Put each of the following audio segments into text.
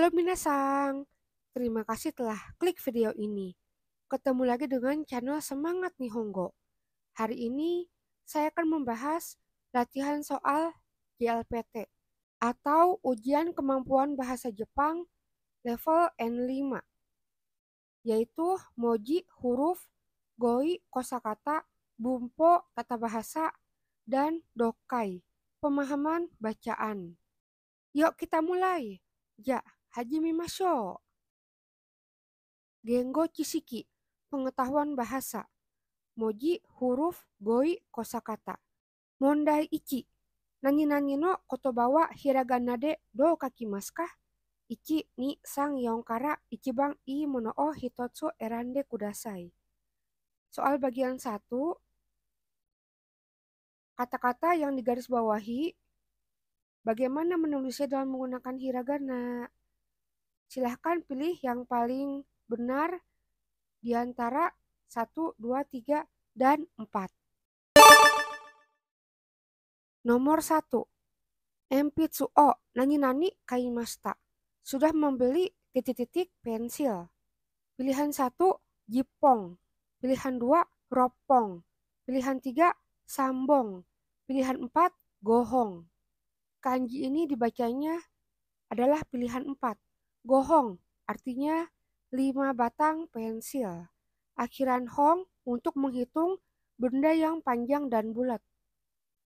Halo Minasang, terima kasih telah klik video ini. Ketemu lagi dengan channel Semangat Nihongo. Hari ini saya akan membahas latihan soal GLPT atau ujian kemampuan bahasa Jepang level N5 yaitu moji, huruf, goi, kosakata, bumpo, tata bahasa, dan dokai, pemahaman bacaan. Yuk kita mulai. Ya. Haji Mimasho. Gengo Chisiki, pengetahuan bahasa. Moji, huruf, boi, kosakata. Mondai Ichi, nani-nani no bawa hiragana de do kakimasu ka? Ichi ni sang yong kara ichibang i mono o hitotsu erande kudasai. Soal bagian 1, kata-kata yang digarisbawahi, bagaimana menulisnya dalam menggunakan hiragana. Silahkan pilih yang paling benar di antara 1, 2, 3, dan 4. Nomor 1. o nani-nani kaimasta. Sudah membeli titik-titik pensil. Pilihan 1, jipong. Pilihan 2, ropong. Pilihan 3, sambong. Pilihan 4, gohong. Kanji ini dibacanya adalah pilihan 4 gohong artinya lima batang pensil. Akhiran hong untuk menghitung benda yang panjang dan bulat.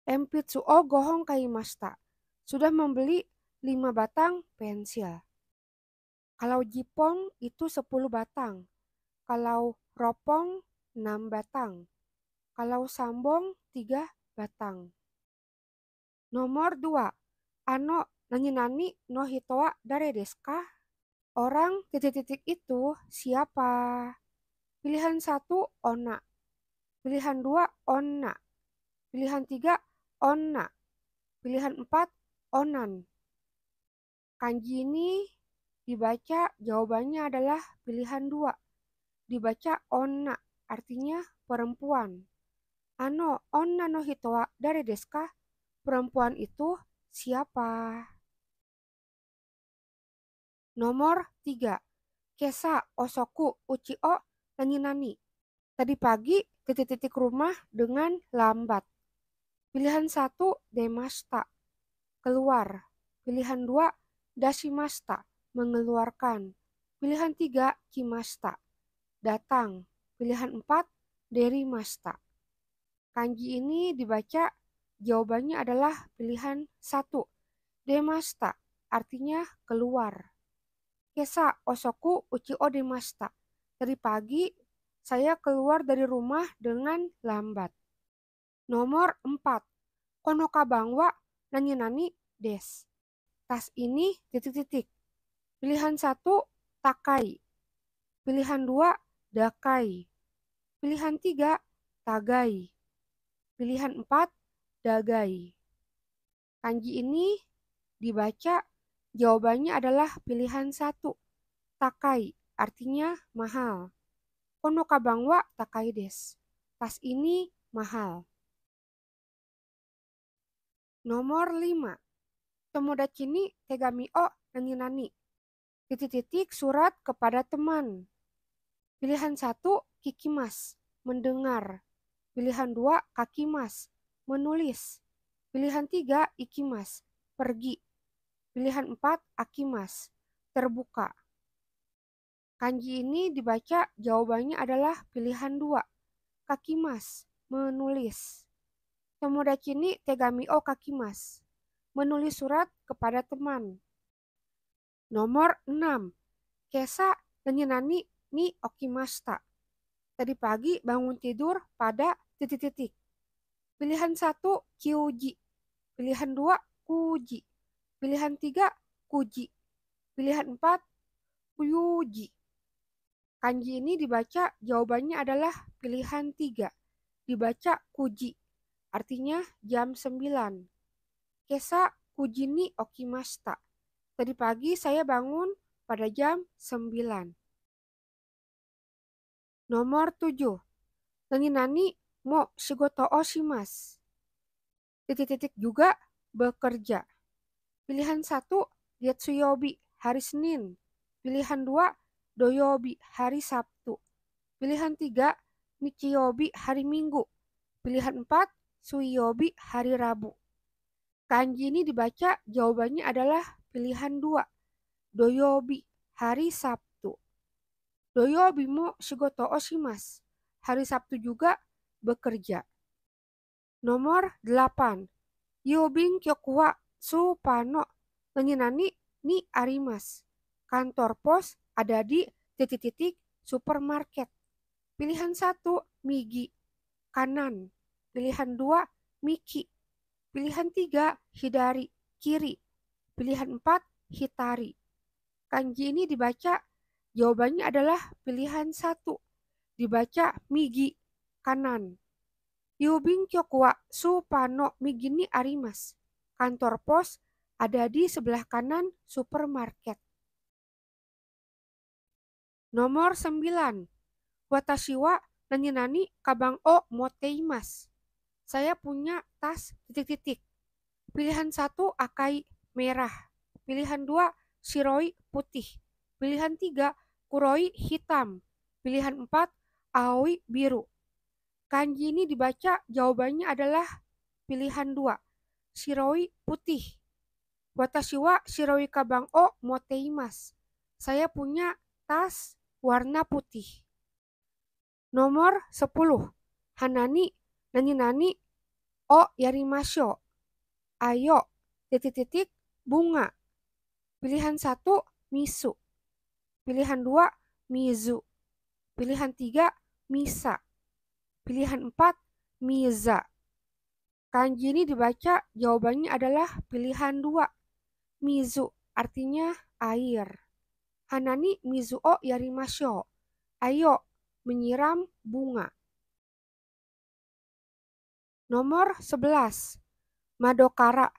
o gohong kaimasta. Sudah membeli lima batang pensil. Kalau jipong itu sepuluh batang. Kalau ropong enam batang. Kalau sambong tiga batang. Nomor dua, Ano nani no hitoa dari deska? Orang titik-titik itu siapa? Pilihan satu, ona. Pilihan dua, ona. Pilihan tiga, ona. Pilihan empat, onan. Kanji ini dibaca jawabannya adalah pilihan dua. Dibaca onna, artinya perempuan. Ano, onna no hitoa dari deska, perempuan itu siapa? Nomor 3. Kesa Osoku Uchio o Tadi pagi ke titik-titik rumah dengan lambat. Pilihan 1 Demasta. Keluar. Pilihan 2 Dashimasta. Mengeluarkan. Pilihan 3 Kimasta. Datang. Pilihan 4 Derimasta. Kanji ini dibaca jawabannya adalah pilihan 1. Demasta artinya keluar. Kesa ya, Osoku uchi Dimasta. Dari pagi, saya keluar dari rumah dengan lambat. Nomor 4. Konoka bangwa nani Des. Tas ini titik-titik. Pilihan 1, Takai. Pilihan 2, Dakai. Pilihan 3, Tagai. Pilihan 4, Dagai. Kanji ini dibaca Jawabannya adalah pilihan satu, takai, artinya mahal. Kono kabangwa takai des. Tas ini mahal. Nomor 5. Tomodachi ni tegami o nani-nani. Titik-titik surat kepada teman. Pilihan satu, kikimas, mendengar. Pilihan dua, kakimas, menulis. Pilihan tiga, ikimas, pergi. Pilihan 4, akimas, terbuka. Kanji ini dibaca jawabannya adalah pilihan 2, kakimas, menulis. Tomodachi ni tegami o kakimas, menulis surat kepada teman. Nomor 6, kesa nenyenani ni okimasta. Tadi pagi bangun tidur pada titik-titik. Pilihan 1, kyuji. Pilihan 2, kuji. Pilihan tiga, kuji. Pilihan empat, kuyuji. Kanji ini dibaca jawabannya adalah pilihan tiga. Dibaca kuji. Artinya jam sembilan. Kesa kujini okimasta. Tadi pagi saya bangun pada jam sembilan. Nomor tujuh. nani mo shigoto o Titik-titik juga bekerja. Pilihan 1, Yetsuyobi, hari Senin. Pilihan dua, Doyobi, hari Sabtu. Pilihan tiga, Nikiyobi, hari Minggu. Pilihan empat, Suiyobi, hari Rabu. Kanji ini dibaca jawabannya adalah pilihan dua, Doyobi, hari Sabtu. Doyobi mo shigoto oshimas. Hari Sabtu juga bekerja. Nomor 8. Yobin kyokuwa Supano lenginani ni arimas. Kantor pos ada di titik-titik supermarket. Pilihan satu migi kanan. Pilihan dua miki. Pilihan tiga hidari kiri. Pilihan empat hitari. Kanji ini dibaca jawabannya adalah pilihan satu. Dibaca migi kanan. Yubing kyokua Supano pano migi ni arimas. Kantor pos ada di sebelah kanan supermarket. Nomor 9. Watashi wa nani nani kabang o moteimas. Saya punya tas titik-titik. Pilihan satu akai merah. Pilihan dua shiroi putih. Pilihan tiga kuroi hitam. Pilihan empat aoi biru. Kanji ini dibaca jawabannya adalah pilihan dua shiroi putih. Watashi wa shiroi kabang o moteimas. Saya punya tas warna putih. Nomor 10. Hanani, nani-nani, o yarimasho. Ayo, titik-titik, bunga. Pilihan satu misu. Pilihan dua mizu. Pilihan tiga misa. Pilihan empat miza. Kanji ini dibaca jawabannya adalah pilihan dua. Mizu artinya air. Hanani mizu o yarimasho. Ayo menyiram bunga. Nomor 11. Madokara.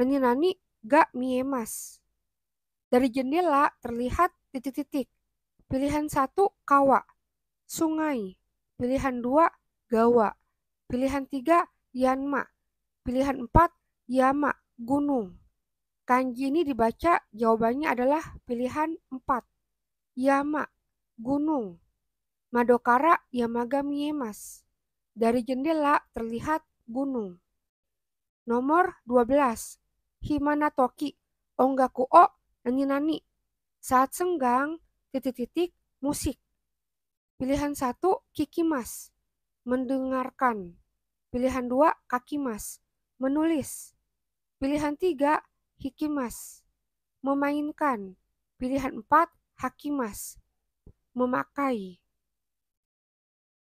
Nani-nani ga miemas. Dari jendela terlihat titik-titik. Pilihan satu kawa. Sungai. Pilihan dua gawa. Pilihan tiga yanma. Pilihan 4, Yama, gunung. Kanji ini dibaca jawabannya adalah pilihan 4. Yama, gunung. Madokara Yamagami Yemas. Dari jendela terlihat gunung. Nomor 12. Himana Toki, Onggaku O, Nani-nani. Saat senggang, titik-titik, musik. Pilihan 1, Kikimas, mendengarkan. Pilihan 2, mas menulis. Pilihan tiga, hikimas. Memainkan. Pilihan empat, hakimas. Memakai.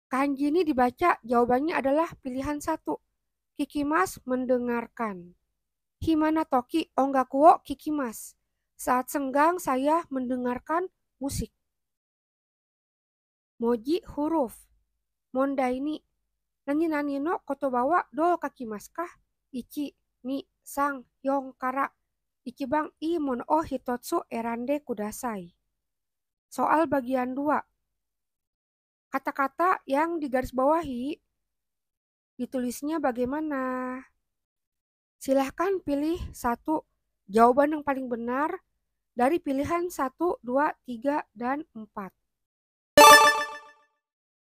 Kanji ini dibaca jawabannya adalah pilihan satu. Hikimas mendengarkan. Himana toki onggakuo kikimas. Saat senggang saya mendengarkan musik. Moji huruf. Monda ini. Nani nani no kotobawa do maskah. Ichi, Ni, Sang, Yong, Kara, bang i mon o oh, Hitotsu Erande Kudasai. Soal bagian 2. Kata-kata yang digarisbawahi ditulisnya bagaimana? Silahkan pilih satu jawaban yang paling benar dari pilihan 1, 2, 3, dan 4.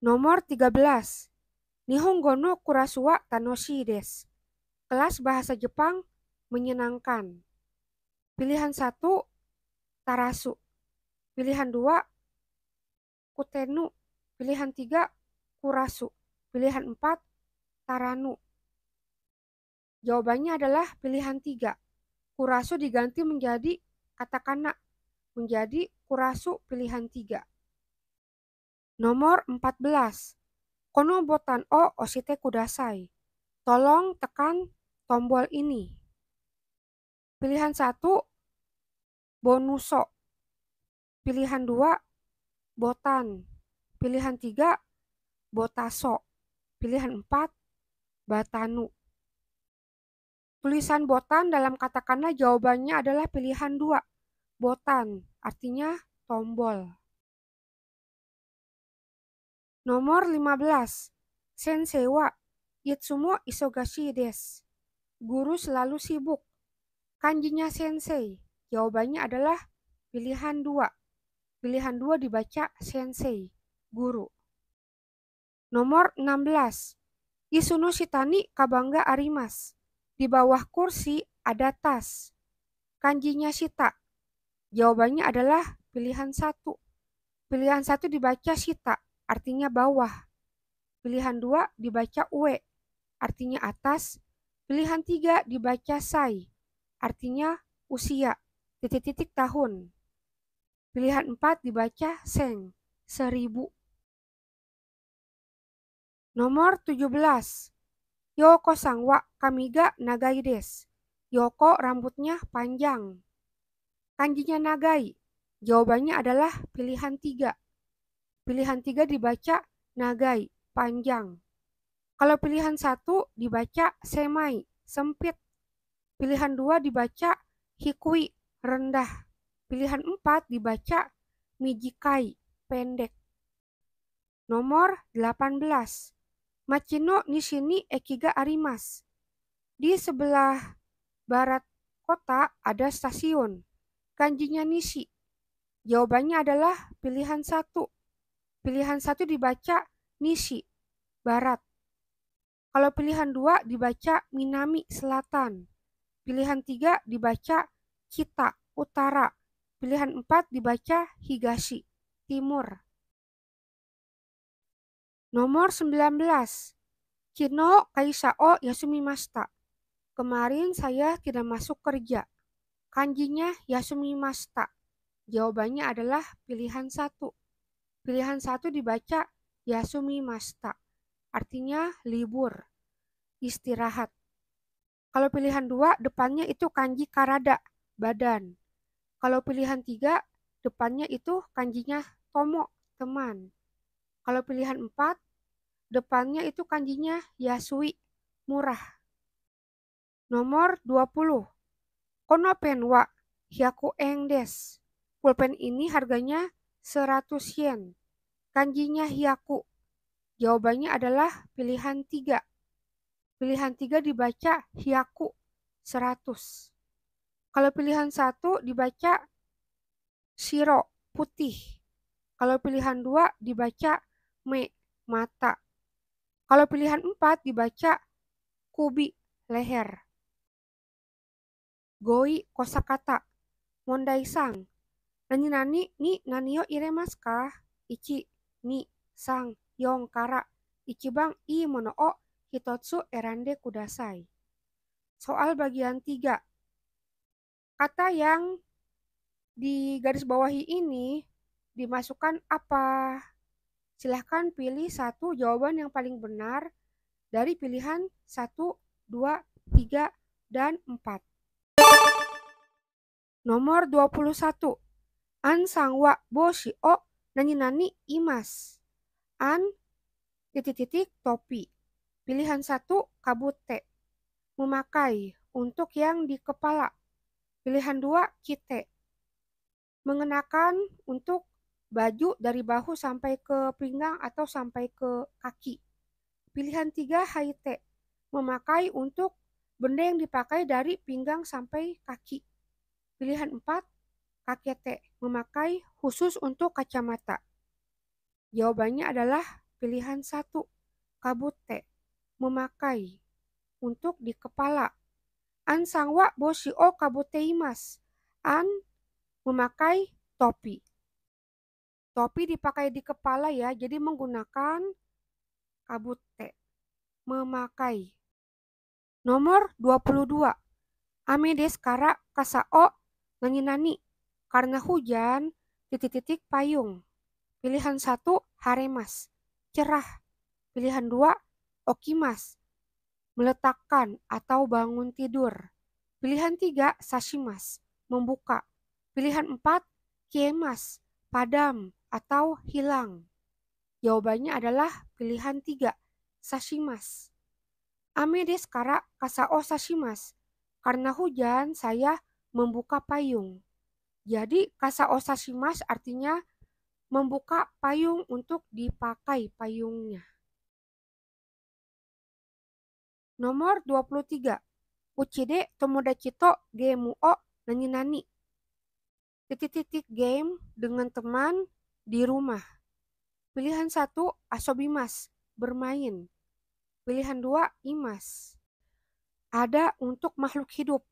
Nomor 13. Nihongo no Kurasuwa Tanoshi desu. Kelas Bahasa Jepang menyenangkan. Pilihan satu, Tarasu. Pilihan dua, Kutenu. Pilihan tiga, Kurasu. Pilihan empat, Taranu. Jawabannya adalah pilihan tiga. Kurasu diganti menjadi katakana, menjadi kurasu pilihan tiga. Nomor empat belas botan o osite kudasai. Tolong tekan tombol ini. Pilihan satu Bonuso. Pilihan dua Botan. Pilihan tiga Botaso. Pilihan empat Batanu. Tulisan botan dalam katakanlah jawabannya adalah pilihan dua Botan artinya tombol. Nomor 15. Sensewa Itsumo Isogashi des. Guru selalu sibuk. Kanjinya sensei. Jawabannya adalah pilihan dua. Pilihan dua dibaca sensei, guru. Nomor 16. Isuno Shitani Kabangga Arimas. Di bawah kursi ada tas. Kanjinya Shita. Jawabannya adalah pilihan satu. Pilihan satu dibaca Shita, artinya bawah. Pilihan dua dibaca Ue, artinya atas. Pilihan tiga dibaca sai, artinya usia, titik-titik tahun. Pilihan empat dibaca seng, seribu. Nomor tujuh belas Yoko Sangwa Kamiga Nagai des. Yoko rambutnya panjang. Kanjinya Nagai. Jawabannya adalah pilihan tiga. Pilihan tiga dibaca Nagai, panjang. Kalau pilihan satu dibaca semai, sempit. Pilihan dua dibaca hikui, rendah. Pilihan empat dibaca mijikai, pendek. Nomor 18. Machino Nishini Ekiga Arimas. Di sebelah barat kota ada stasiun. Kanjinya Nishi. Jawabannya adalah pilihan satu. Pilihan satu dibaca Nishi, barat. Kalau pilihan dua dibaca Minami Selatan. Pilihan tiga dibaca Kita Utara. Pilihan empat dibaca Higashi Timur. Nomor 19. Kino Kaisa O Yasumi Masta. Kemarin saya tidak masuk kerja. Kanjinya Yasumi Masta. Jawabannya adalah pilihan satu. Pilihan satu dibaca Yasumi Masta artinya libur, istirahat. Kalau pilihan dua, depannya itu kanji karada, badan. Kalau pilihan tiga, depannya itu kanjinya tomo, teman. Kalau pilihan empat, depannya itu kanjinya yasui, murah. Nomor 20. Kono wa hyaku engdes. Pulpen ini harganya 100 yen. Kanjinya hyaku, Jawabannya adalah pilihan tiga. Pilihan tiga dibaca hiaku seratus. Kalau pilihan satu dibaca siro putih. Kalau pilihan dua dibaca me mata. Kalau pilihan empat dibaca kubi leher. Goi kosakata sang. Nani nani ni nanio iremaskah ichi ni sang kara Ichibang I Mono O Hitotsu Erande Kudasai. Soal bagian 3. Kata yang di garis bawahi ini dimasukkan apa? Silahkan pilih satu jawaban yang paling benar dari pilihan 1, 2, 3, dan 4. Nomor 21. An sangwa bo shi o nani nani imas pertanyaan titik-titik, topi. Pilihan satu, kabut T. Memakai untuk yang di kepala. Pilihan dua, kite. Mengenakan untuk baju dari bahu sampai ke pinggang atau sampai ke kaki. Pilihan tiga, haite. Memakai untuk benda yang dipakai dari pinggang sampai kaki. Pilihan empat, kakete. Memakai khusus untuk kacamata. Jawabannya adalah pilihan satu, kabute, memakai, untuk di kepala. An sangwa boshi o kabute imas. An memakai topi. Topi dipakai di kepala ya, jadi menggunakan kabute, memakai. Nomor 22. Ame deskara kasao nanginani. Karena hujan, titik-titik payung. Pilihan satu, Haremas. Cerah. Pilihan dua, Okimas. Meletakkan atau bangun tidur. Pilihan tiga, Sashimas. Membuka. Pilihan empat, Kiemas. Padam atau hilang. Jawabannya adalah pilihan tiga, Sashimas. Ame desu kara kasao oh, sashimas. Karena hujan, saya membuka payung. Jadi, kasao oh, sashimas artinya membuka payung untuk dipakai payungnya. Nomor 23. Tomoda Cito Game O Nani-nani. Titik-titik game dengan teman di rumah. Pilihan 1. Asobimas, bermain. Pilihan dua Imas, ada untuk makhluk hidup.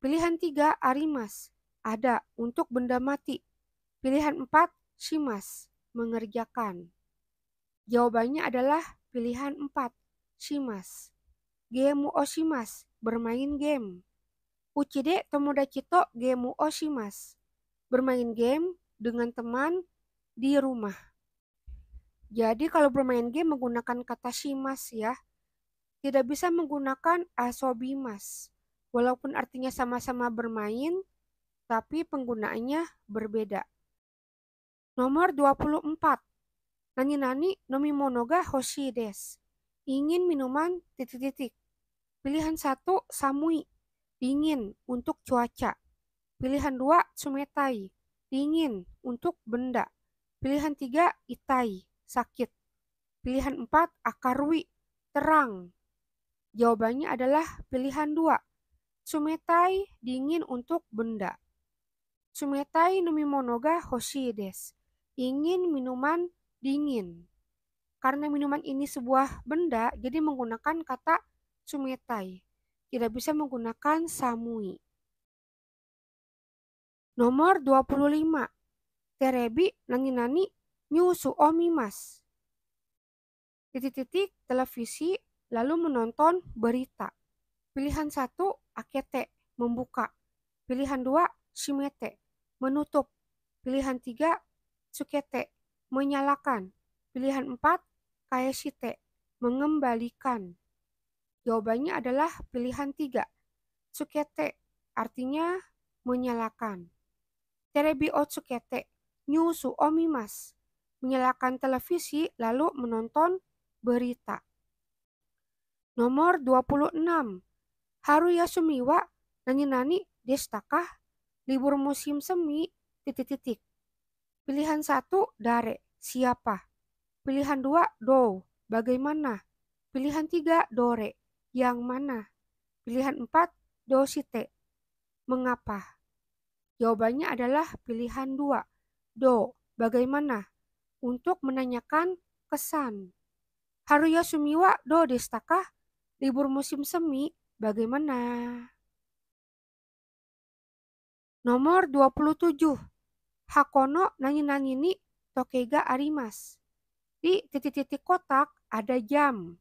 Pilihan tiga Arimas, ada untuk benda mati. Pilihan 4. Shimas, mengerjakan. Jawabannya adalah pilihan 4, Shimas. Gemu Oshimas, bermain game. Uchide Tomodachi to gemu Oshimas, bermain game dengan teman di rumah. Jadi kalau bermain game menggunakan kata shimas ya, tidak bisa menggunakan asobimas. Walaupun artinya sama-sama bermain, tapi penggunaannya berbeda. Nomor 24. Nani-nani nomi monoga hoshi des. Ingin minuman titik-titik. Pilihan 1 samui, dingin untuk cuaca. Pilihan 2 sumetai, dingin untuk benda. Pilihan 3 itai, sakit. Pilihan 4 akarui, terang. Jawabannya adalah pilihan 2. Sumetai dingin untuk benda. Sumetai monoga hoshi des ingin minuman dingin. Karena minuman ini sebuah benda, jadi menggunakan kata sumetai. Tidak bisa menggunakan samui. Nomor 25. Terebi nani-nani nyusu omimas. Titik-titik televisi lalu menonton berita. Pilihan satu akete, membuka. Pilihan dua shimete, menutup. Pilihan tiga Sukete, menyalakan. Pilihan 4, Kayashite, mengembalikan. Jawabannya adalah pilihan tiga, sukete, artinya menyalakan. Terebi o tsukete, nyusu omimas, menyalakan televisi lalu menonton berita. Nomor 26. Haru Yasumiwa nani nani destakah libur musim semi titik-titik. Pilihan satu, dare, siapa. Pilihan dua, do, bagaimana. Pilihan tiga, dore, yang mana. Pilihan empat, dosite, mengapa. Jawabannya adalah pilihan dua, do, bagaimana. Untuk menanyakan kesan. Haruya Sumiwa do destakah? Libur musim semi bagaimana? Nomor 27. Hakono nani-nani tokega arimas. Di titik-titik kotak ada jam.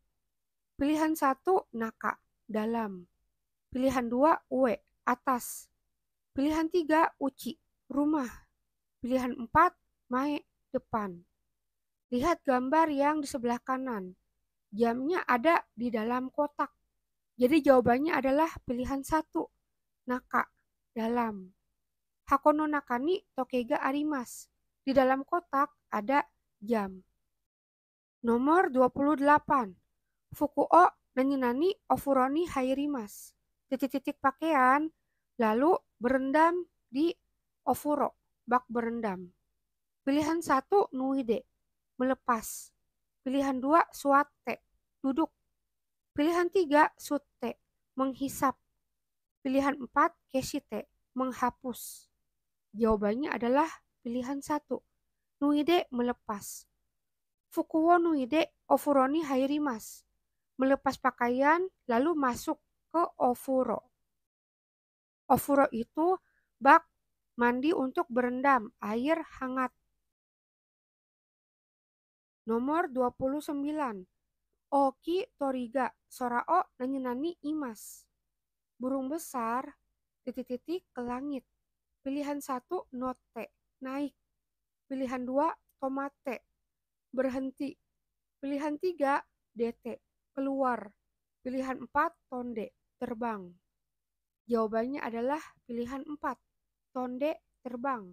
Pilihan satu naka, dalam. Pilihan dua ue, atas. Pilihan tiga uci, rumah. Pilihan empat mae, depan. Lihat gambar yang di sebelah kanan. Jamnya ada di dalam kotak. Jadi jawabannya adalah pilihan satu, naka, dalam. Hakono Nakani Tokega Arimas. Di dalam kotak ada jam. Nomor 28. Fukuo nanyinani Ofuroni Hairimas. Titik-titik pakaian, lalu berendam di Ofuro, bak berendam. Pilihan 1 Nuide, melepas. Pilihan 2 Suate, duduk. Pilihan 3 Sute, menghisap. Pilihan 4 kesite menghapus. Jawabannya adalah pilihan satu. Nuide melepas. Fukuo Nuide Ofuroni Hairimas. Melepas pakaian lalu masuk ke Ofuro. Ofuro itu bak mandi untuk berendam air hangat. Nomor 29. Oki toriga sorao naninani imas. Burung besar titik-titik ke langit. Pilihan satu note, naik. Pilihan dua tomate, berhenti. Pilihan tiga DT, keluar. Pilihan empat tonde, terbang. Jawabannya adalah pilihan empat tonde, terbang.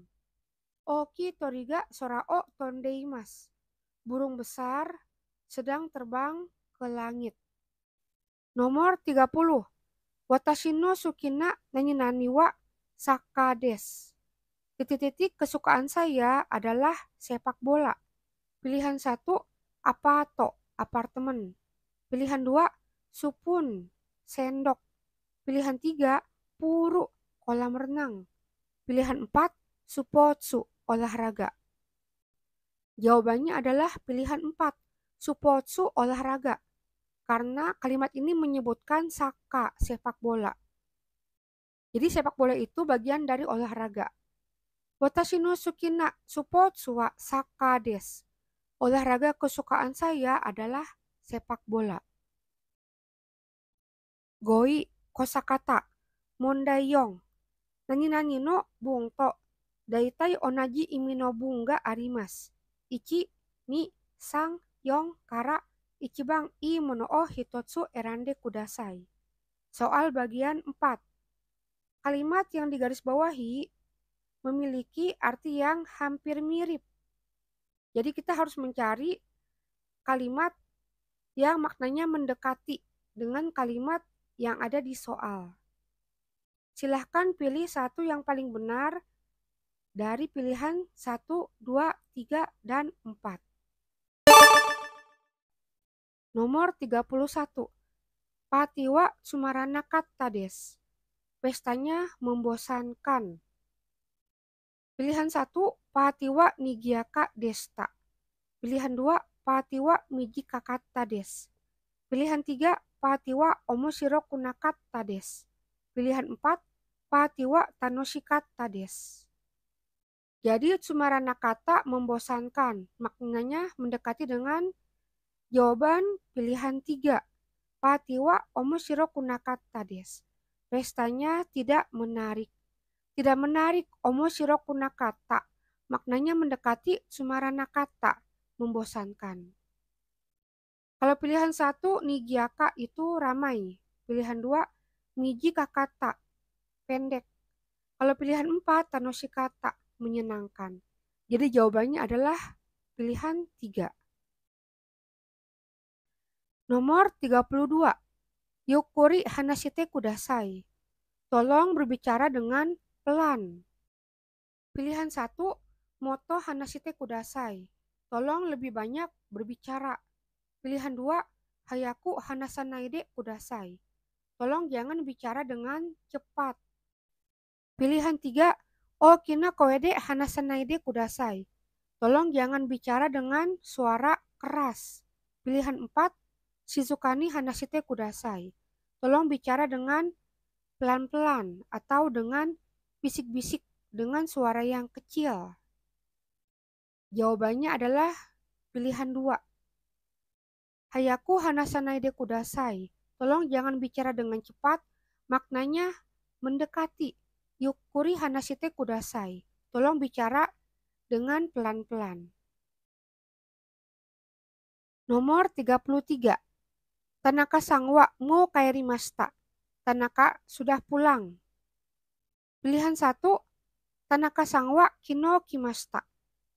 Oki toriga sora o imas. Burung besar sedang terbang ke langit. Nomor 30. Watashi no sukina nani nani Sakades. Titik-titik kesukaan saya adalah sepak bola. Pilihan satu, apato, apartemen. Pilihan dua, supun, sendok. Pilihan tiga, puru, kolam renang. Pilihan empat, supotsu, olahraga. Jawabannya adalah pilihan empat, supotsu, olahraga. Karena kalimat ini menyebutkan saka, sepak bola. Jadi sepak bola itu bagian dari olahraga. Watashi no na support wa saka des. Olahraga kesukaan saya adalah sepak bola. Goi kosakata mondai yong nani-nani no bungto daitai onaji imino bunga arimas Iki ni sang yong kara ikibang i mono o hitotsu erande kudasai. Soal bagian 4 Kalimat yang digarisbawahi memiliki arti yang hampir mirip. Jadi kita harus mencari kalimat yang maknanya mendekati dengan kalimat yang ada di soal. Silahkan pilih satu yang paling benar dari pilihan 1, 2, 3, dan 4. Nomor 31. Patiwa Sumarana Kata Des pestanya membosankan. Pilihan 1, Patiwa Nigiaka Desta. Pilihan 2, Patiwa Migi Kakata Des. Pilihan 3, Patiwa Omoshiro Kunakata Des. Pilihan 4, Patiwa Tanoshikata Des. Jadi Utsumarana kata membosankan, maknanya mendekati dengan jawaban pilihan 3, Patiwa Omoshiro Kunakata Des. Pestanya tidak menarik. Tidak menarik, omo shiroku nakata. Maknanya mendekati sumara nakata, membosankan. Kalau pilihan satu, nigiaka itu ramai. Pilihan dua, niji kakata, pendek. Kalau pilihan empat, tanoshikata menyenangkan. Jadi jawabannya adalah pilihan tiga. Nomor 32. Yukuri hanasite Kudasai. Tolong berbicara dengan pelan. Pilihan satu, moto hanasite Kudasai. Tolong lebih banyak berbicara. Pilihan dua, Hayaku Hanasanaide Kudasai. Tolong jangan bicara dengan cepat. Pilihan tiga, Okina Koede Hanasanaide Kudasai. Tolong jangan bicara dengan suara keras. Pilihan empat, Shizukani Hanashite Kudasai. Tolong bicara dengan pelan-pelan atau dengan bisik-bisik dengan suara yang kecil. Jawabannya adalah pilihan dua. Hayaku Hanasanaide Kudasai. Tolong jangan bicara dengan cepat. Maknanya mendekati. Yukuri Hanashite Kudasai. Tolong bicara dengan pelan-pelan. Nomor 33. Tanaka sangwa mo kairimasta. Tanaka sudah pulang. Pilihan satu, Tanaka sangwa kino kimasta.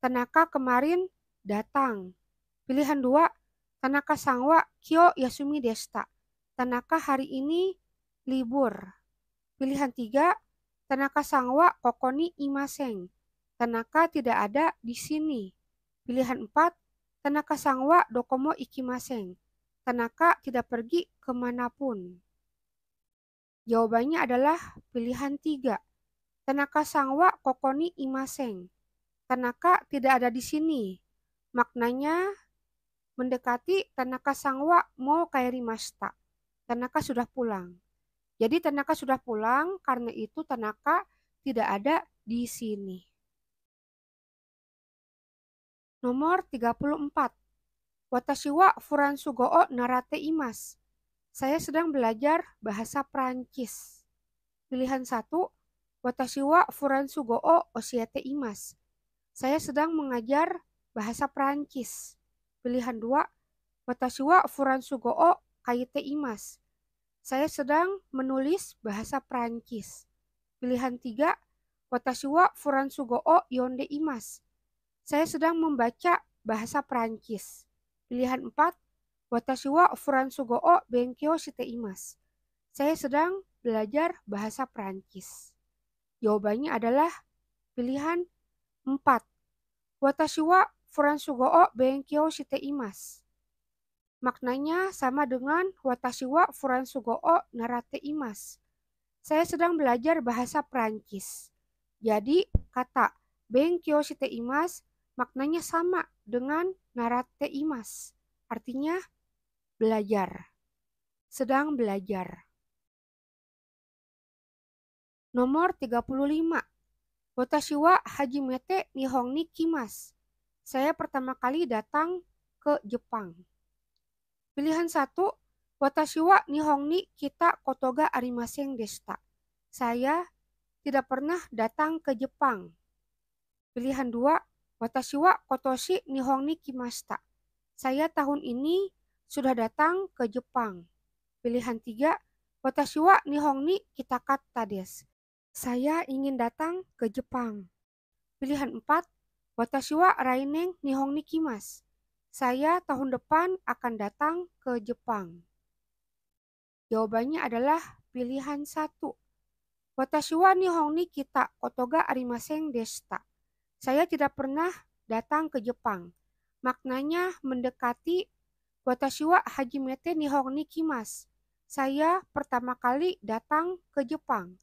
Tanaka kemarin datang. Pilihan dua, Tanaka sangwa kyo yasumi desta. Tanaka hari ini libur. Pilihan tiga, Tanaka sangwa kokoni imaseng. Tanaka tidak ada di sini. Pilihan empat, Tanaka sangwa dokomo ikimaseng. Tanaka tidak pergi kemanapun? Jawabannya adalah pilihan tiga. Tanaka Sangwa Kokoni Imaseng. Tanaka tidak ada di sini. Maknanya mendekati Tanaka Sangwa Mo Kairimashita. Tanaka sudah pulang. Jadi Tanaka sudah pulang karena itu Tanaka tidak ada di sini. Nomor 34. Watashi wa furansugo o narate imas. Saya sedang belajar bahasa Perancis. Pilihan satu, Watashi wa furansugo o osiate imas. Saya sedang mengajar bahasa Perancis. Pilihan dua, Watashi wa furansugo o kaite imas. Saya sedang menulis bahasa Perancis. Pilihan tiga, Watashi wa furansugo o yonde imas. Saya sedang membaca bahasa Perancis. Pilihan 4, Watashi wa go o Benkyo shite imas. Saya sedang belajar bahasa Perancis. Jawabannya adalah pilihan 4. Watashi wa go o Benkyo shite imas. Maknanya sama dengan Watashi wa go o narate imas. Saya sedang belajar bahasa Perancis. Jadi, kata Benkyo shite imas maknanya sama dengan narate imas, artinya belajar, sedang belajar. Nomor 35. Watashi wa hajimete nihong ni kimas. Saya pertama kali datang ke Jepang. Pilihan satu Watashi wa nihong ni kita kotoga arimasen desta. Saya tidak pernah datang ke Jepang. Pilihan dua Watashi wa kotoshi nihong ni kimashita. Saya tahun ini sudah datang ke Jepang. Pilihan tiga, watashi wa nihong ni kitakatta desu. Saya ingin datang ke Jepang. Pilihan empat, watashi wa raineng nihong ni kimas. Saya tahun depan akan datang ke Jepang. Jawabannya adalah pilihan satu. Watashi wa nihong ni kita kotoga arimaseng deshita. Saya tidak pernah datang ke Jepang. Maknanya mendekati Watashiwa hajimete nihon ni kimas. Saya pertama kali datang ke Jepang.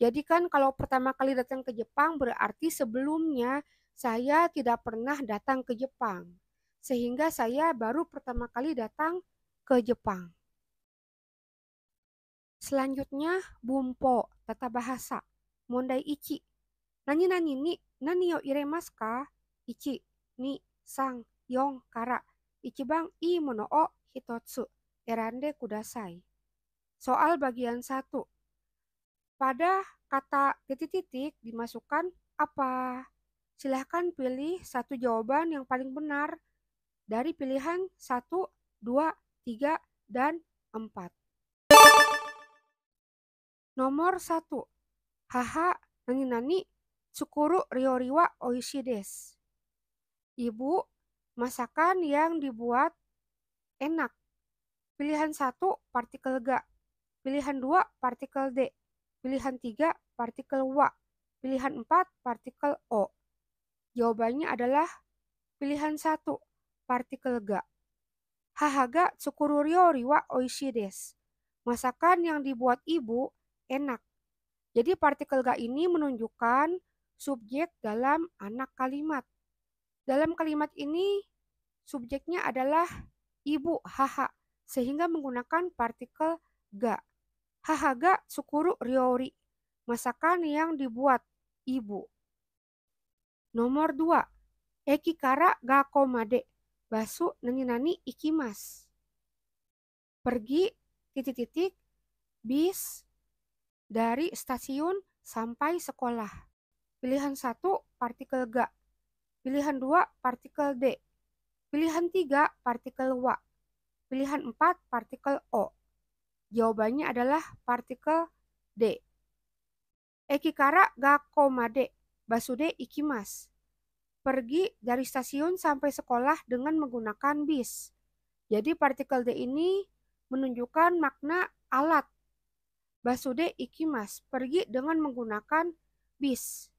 Jadi kan kalau pertama kali datang ke Jepang berarti sebelumnya saya tidak pernah datang ke Jepang. Sehingga saya baru pertama kali datang ke Jepang. Selanjutnya, bumpo, tata bahasa, mondai ichi, Nani nani ni ni sang yong kara bang i mono o hitotsu erande kudasai. Soal bagian satu Pada kata titik-titik dimasukkan apa? Silahkan pilih satu jawaban yang paling benar dari pilihan 1, 2, 3, dan 4. Nomor 1. Haha, nani-nani Tsukuru Ryoriwa Oishi des. Ibu, masakan yang dibuat enak. Pilihan satu partikel ga. Pilihan dua partikel d. Pilihan tiga partikel wa. Pilihan empat partikel o. Jawabannya adalah pilihan satu partikel ga. Hahaga tsukuru ryoriwa oishi des. Masakan yang dibuat ibu enak. Jadi partikel ga ini menunjukkan subjek dalam anak kalimat. Dalam kalimat ini, subjeknya adalah ibu, haha, sehingga menggunakan partikel ga. Haha ga sukuru riori masakan yang dibuat ibu. Nomor 2. Ekikara ga komade, basu nani nani ikimas. Pergi, titik-titik, bis, dari stasiun sampai sekolah. Pilihan 1, partikel Ga. Pilihan 2, partikel D. Pilihan 3, partikel Wa. Pilihan 4, partikel O. Jawabannya adalah partikel D. Ekikara ga komade, basude ikimas. Pergi dari stasiun sampai sekolah dengan menggunakan bis. Jadi partikel D ini menunjukkan makna alat. Basude ikimas, pergi dengan menggunakan bis.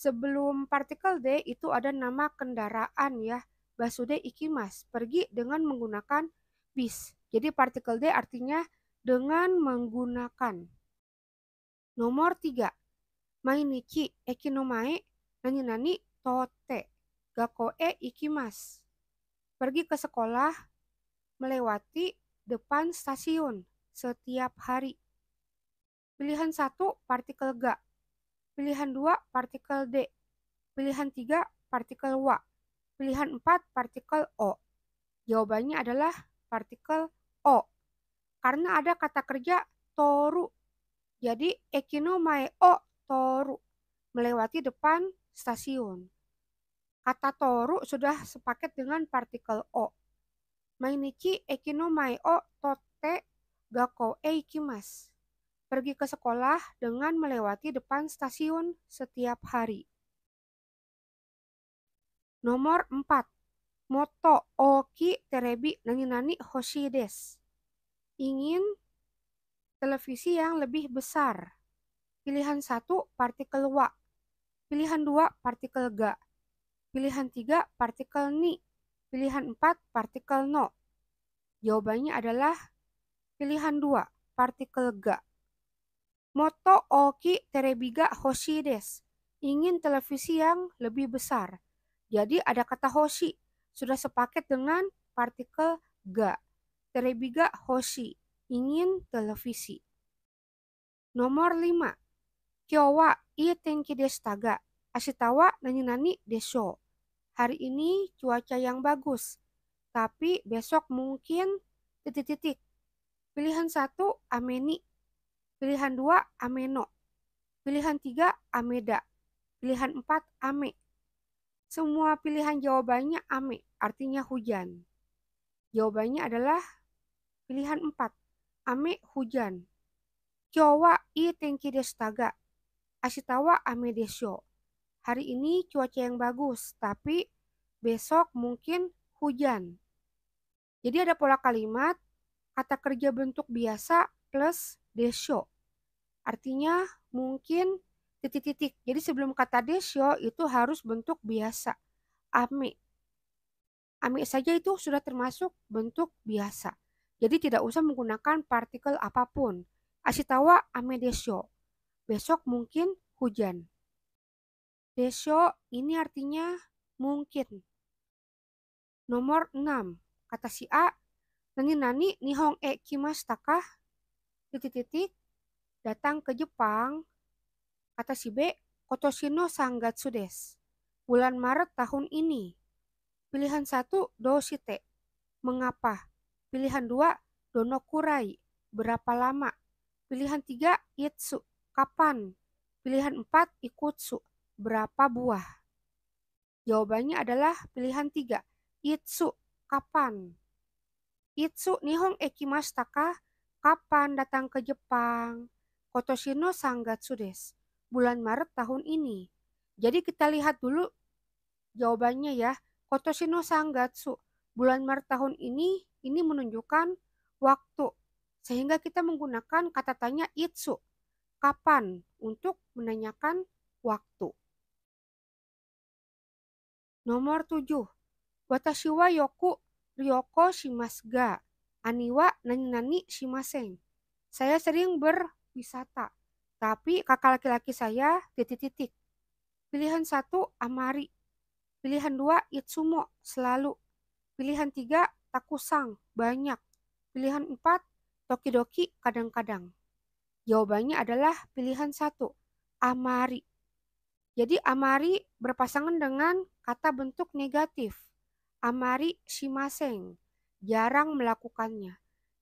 Sebelum partikel D itu ada nama kendaraan ya, Basude Ikimas, pergi dengan menggunakan bis. Jadi partikel D artinya dengan menggunakan. Nomor 3. Mainichi ekinomae nani-nani tote gakoe ikimas. Pergi ke sekolah melewati depan stasiun setiap hari. Pilihan 1 partikel ga Pilihan 2, partikel D. Pilihan 3, partikel W. Pilihan 4, partikel O. Jawabannya adalah partikel O. Karena ada kata kerja toru. Jadi, ekino o toru. Melewati depan stasiun. Kata toru sudah sepaket dengan partikel O. Mainichi ekino o tote gako eikimasu pergi ke sekolah dengan melewati depan stasiun setiap hari. Nomor 4. Moto Oki Terebi hoshi des. Ingin televisi yang lebih besar. Pilihan 1 partikel wa. Pilihan 2 partikel ga. Pilihan 3 partikel ni. Pilihan 4 partikel no. Jawabannya adalah pilihan 2 partikel ga. Moto Oki Terebiga Hoshi des. Ingin televisi yang lebih besar. Jadi ada kata Hoshi. Sudah sepaket dengan partikel ga. Terebiga Hoshi. Ingin televisi. Nomor 5. Kyowa i tenki desu taga. Ashitawa nani-nani desho. Hari ini cuaca yang bagus. Tapi besok mungkin titik-titik. Pilihan satu ameni Pilihan 2, ameno. Pilihan 3, ameda. Pilihan 4, ame. Semua pilihan jawabannya ame, artinya hujan. Jawabannya adalah pilihan 4, ame hujan. Kyowa i tenki destaga. asitawa ame desyo. Hari ini cuaca yang bagus, tapi besok mungkin hujan. Jadi ada pola kalimat, kata kerja bentuk biasa plus desyo. Artinya mungkin titik-titik. Jadi sebelum kata desyo itu harus bentuk biasa. Ami. Ami saja itu sudah termasuk bentuk biasa. Jadi tidak usah menggunakan partikel apapun. Asitawa ame desyo. Besok mungkin hujan. Desyo ini artinya mungkin. Nomor 6. Kata si A, nani nani nihong e kimas takah? Titik-titik datang ke Jepang, kata si B, Kotoshino Sangatsu des. Bulan Maret tahun ini. Pilihan satu Dosite Mengapa? Pilihan dua Donokurai. Berapa lama? Pilihan tiga Itsu. Kapan? Pilihan empat Ikutsu. Berapa buah? Jawabannya adalah pilihan tiga Itsu. Kapan? Itsu Nihon Ekimashita Kapan datang ke Jepang? Kotoshino Sangatsu des, bulan Maret tahun ini. Jadi kita lihat dulu jawabannya ya. Kotoshino Sangatsu, bulan Maret tahun ini, ini menunjukkan waktu. Sehingga kita menggunakan kata tanya itsu, kapan, untuk menanyakan waktu. Nomor 7. Watashi wa yoku ryoko shimasu ga. Aniwa nani-nani shimasen. Saya sering ber wisata. Tapi kakak laki-laki saya titik-titik. Pilihan satu Amari. Pilihan dua Itsumo selalu. Pilihan tiga Takusang banyak. Pilihan empat Tokidoki kadang-kadang. Jawabannya adalah pilihan satu Amari. Jadi amari berpasangan dengan kata bentuk negatif. Amari shimaseng, jarang melakukannya.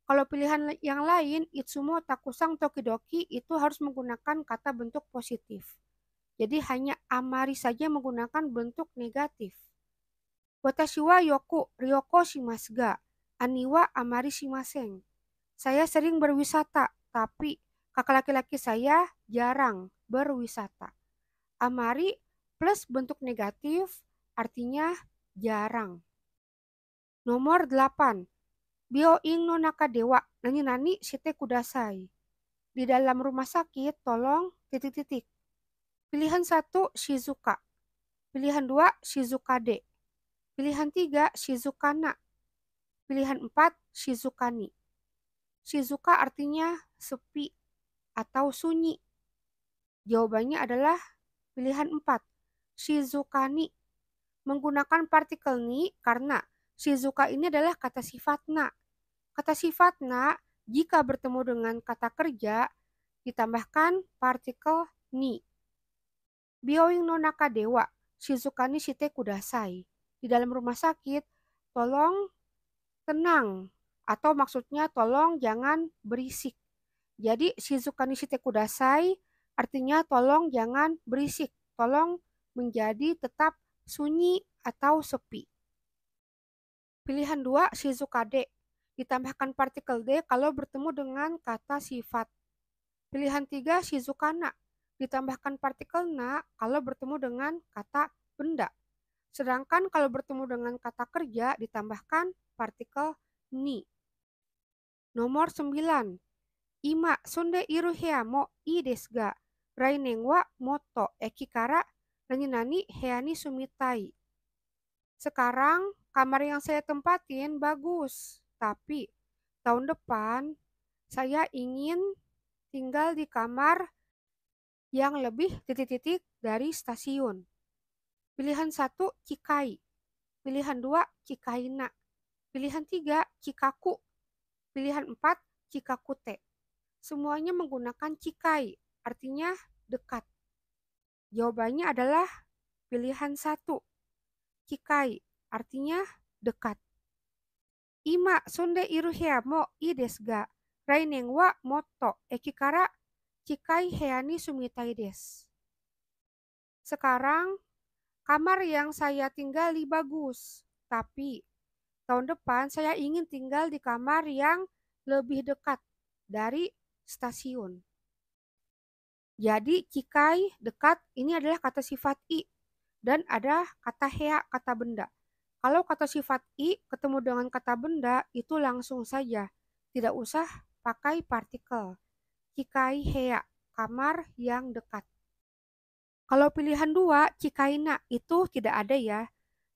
Kalau pilihan yang lain, itsumo takusang tokidoki itu harus menggunakan kata bentuk positif. Jadi hanya amari saja menggunakan bentuk negatif. Watashi wa yoku ryoko shimasga, aniwa amari shimaseng. Saya sering berwisata, tapi kakak laki-laki saya jarang berwisata. Amari plus bentuk negatif artinya jarang. Nomor 8 Bio ingno dewa nani nani site kudasai. Di dalam rumah sakit tolong titik-titik. Pilihan satu Shizuka. Pilihan dua Shizukade. Pilihan tiga Shizukana. Pilihan empat Shizukani. Shizuka artinya sepi atau sunyi. Jawabannya adalah pilihan empat Shizukani. Menggunakan partikel ni karena Shizuka ini adalah kata sifatna. Kata sifatna jika bertemu dengan kata kerja ditambahkan partikel ni. Bioing nonaka dewa, Shizuka ni shite kudasai. Di dalam rumah sakit, tolong tenang atau maksudnya tolong jangan berisik. Jadi Shizuka ni shite kudasai artinya tolong jangan berisik, tolong menjadi tetap sunyi atau sepi. Pilihan 2, D. Ditambahkan partikel D kalau bertemu dengan kata sifat. Pilihan 3, Na. Ditambahkan partikel na kalau bertemu dengan kata benda. Sedangkan kalau bertemu dengan kata kerja ditambahkan partikel ni. Nomor 9. Ima sunde iruhea mo i desga. Rainengwa moto ekikara nani nani heani sumitai. Sekarang kamar yang saya tempatin bagus, tapi tahun depan saya ingin tinggal di kamar yang lebih titik-titik dari stasiun. Pilihan satu cikai, pilihan dua Kikaina, pilihan tiga cikaku, pilihan empat Kikakute. Semuanya menggunakan cikai, artinya dekat. Jawabannya adalah pilihan satu cikai artinya dekat. Ima sonde iruhea mo i desu ga wa moto eki kara chikai heani sumitai desu. Sekarang kamar yang saya tinggali bagus, tapi tahun depan saya ingin tinggal di kamar yang lebih dekat dari stasiun. Jadi cikai dekat ini adalah kata sifat i dan ada kata hea kata benda. Kalau kata sifat i ketemu dengan kata benda itu langsung saja, tidak usah pakai partikel. Kikai hea, kamar yang dekat. Kalau pilihan dua, na, itu tidak ada ya.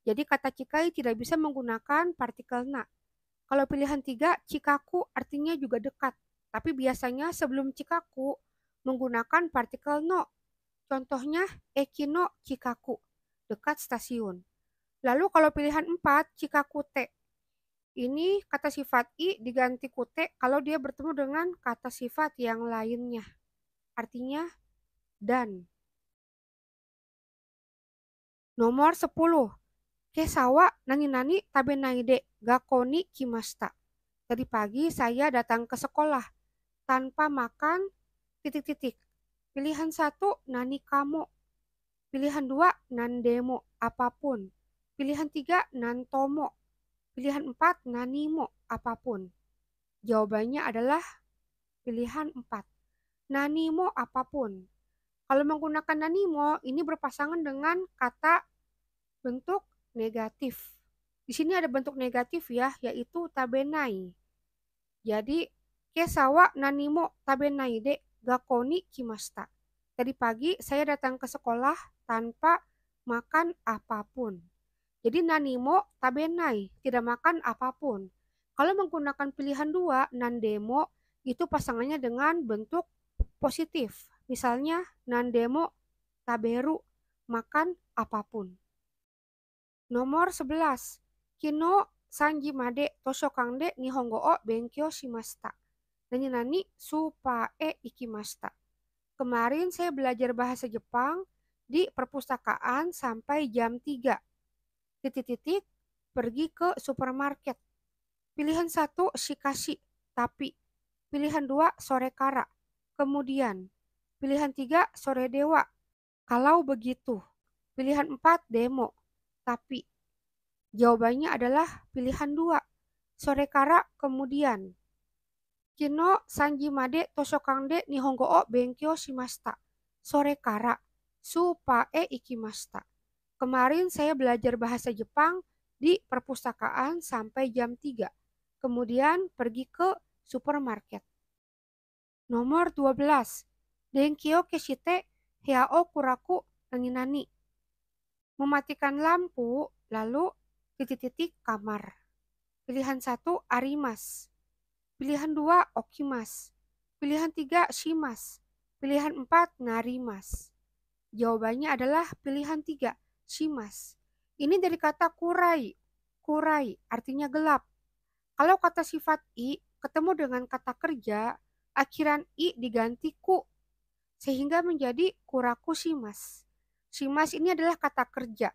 Jadi kata cikai tidak bisa menggunakan partikel na. Kalau pilihan tiga, cikaku artinya juga dekat. Tapi biasanya sebelum cikaku menggunakan partikel no. Contohnya ekino cikaku, dekat stasiun. Lalu kalau pilihan 4, jika kute. Ini kata sifat i diganti kute kalau dia bertemu dengan kata sifat yang lainnya. Artinya dan. Nomor 10. Kesawa nani-nani tabenaide gakoni kimasta. Tadi pagi saya datang ke sekolah tanpa makan titik-titik. Pilihan satu nani kamu. Pilihan dua nandemo apapun. Pilihan 3, Nantomo. Pilihan 4, Nanimo, apapun. Jawabannya adalah pilihan 4. Nanimo apapun. Kalau menggunakan nanimo, ini berpasangan dengan kata bentuk negatif. Di sini ada bentuk negatif ya, yaitu tabenai. Jadi, kesawa nanimo tabenai de gakoni kimasta. Tadi pagi saya datang ke sekolah tanpa makan apapun. Jadi nanimo tabenai, tidak makan apapun. Kalau menggunakan pilihan dua, nandemo, itu pasangannya dengan bentuk positif. Misalnya nandemo taberu, makan apapun. Nomor 11. Kino sanji made toshokangde nihongo o benkyo shimasta. Nani-nani e ikimasta. Kemarin saya belajar bahasa Jepang di perpustakaan sampai jam 3 titik-titik pergi ke supermarket. Pilihan satu shikashi, tapi. Pilihan dua sore kara. Kemudian, pilihan tiga sore dewa. Kalau begitu, pilihan empat demo, tapi. Jawabannya adalah pilihan dua, sore kara kemudian. Kino sanji made toshokangde nihongo o benkyo shimashita. Sore kara, supa e ikimashita. Kemarin saya belajar bahasa Jepang di perpustakaan sampai jam 3. Kemudian pergi ke supermarket. Nomor 12. Denkyo Keshite heao Kuraku Anginani. Mematikan lampu, lalu titik-titik kamar. Pilihan 1 Arimas. Pilihan 2 Okimas. Pilihan 3 Shimas. Pilihan 4 Narimas. Jawabannya adalah pilihan 3 Simas. Ini dari kata kurai. Kurai artinya gelap. Kalau kata sifat i ketemu dengan kata kerja, akhiran i diganti ku sehingga menjadi kuraku simas. Simas ini adalah kata kerja.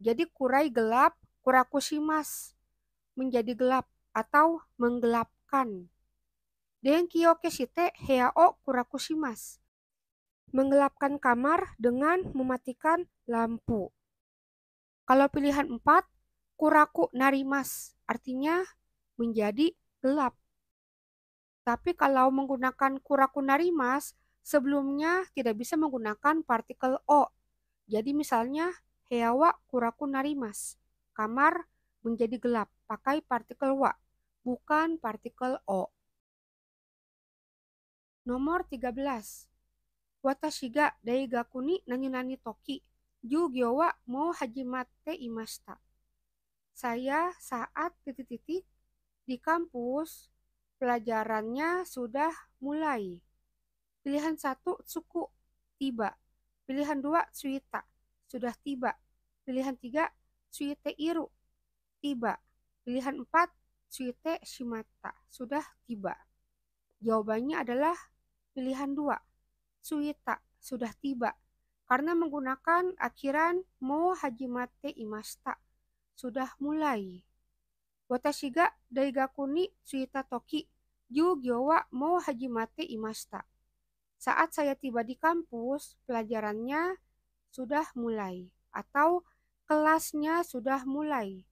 Jadi kurai gelap, kuraku simas menjadi gelap atau menggelapkan. Denkyo keshite heao kuraku simas. Menggelapkan kamar dengan mematikan lampu. Kalau pilihan empat kuraku narimas, artinya menjadi gelap. Tapi kalau menggunakan kuraku narimas, sebelumnya tidak bisa menggunakan partikel O. Jadi misalnya, heawa kuraku narimas, kamar menjadi gelap, pakai partikel wa, bukan partikel O. Nomor 13. Watashiga daigakuni nanyunani toki. Jugyo wa mo hajimatte imashita. Saya saat titik-titik di kampus pelajarannya sudah mulai. Pilihan satu suku tiba. Pilihan dua suita sudah tiba. Pilihan tiga suite iru tiba. Pilihan empat suite shimata sudah tiba. Jawabannya adalah pilihan dua. Suita sudah tiba karena menggunakan akhiran mo hajimate imasta sudah mulai. ga daigaku ni suita toki ju gyowa mo hajimate imasta. Saat saya tiba di kampus, pelajarannya sudah mulai atau kelasnya sudah mulai.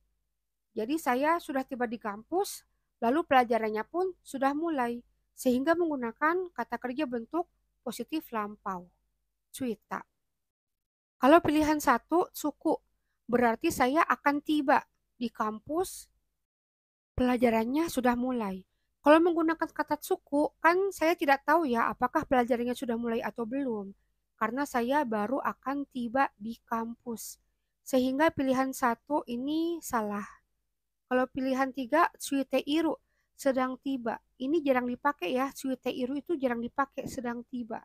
Jadi saya sudah tiba di kampus, lalu pelajarannya pun sudah mulai sehingga menggunakan kata kerja bentuk positif lampau. Cuita. Kalau pilihan satu, suku, berarti saya akan tiba di kampus, pelajarannya sudah mulai. Kalau menggunakan kata suku, kan saya tidak tahu ya apakah pelajarannya sudah mulai atau belum, karena saya baru akan tiba di kampus. Sehingga pilihan satu ini salah. Kalau pilihan tiga, suite iru, sedang tiba. Ini jarang dipakai ya, suite iru itu jarang dipakai sedang tiba.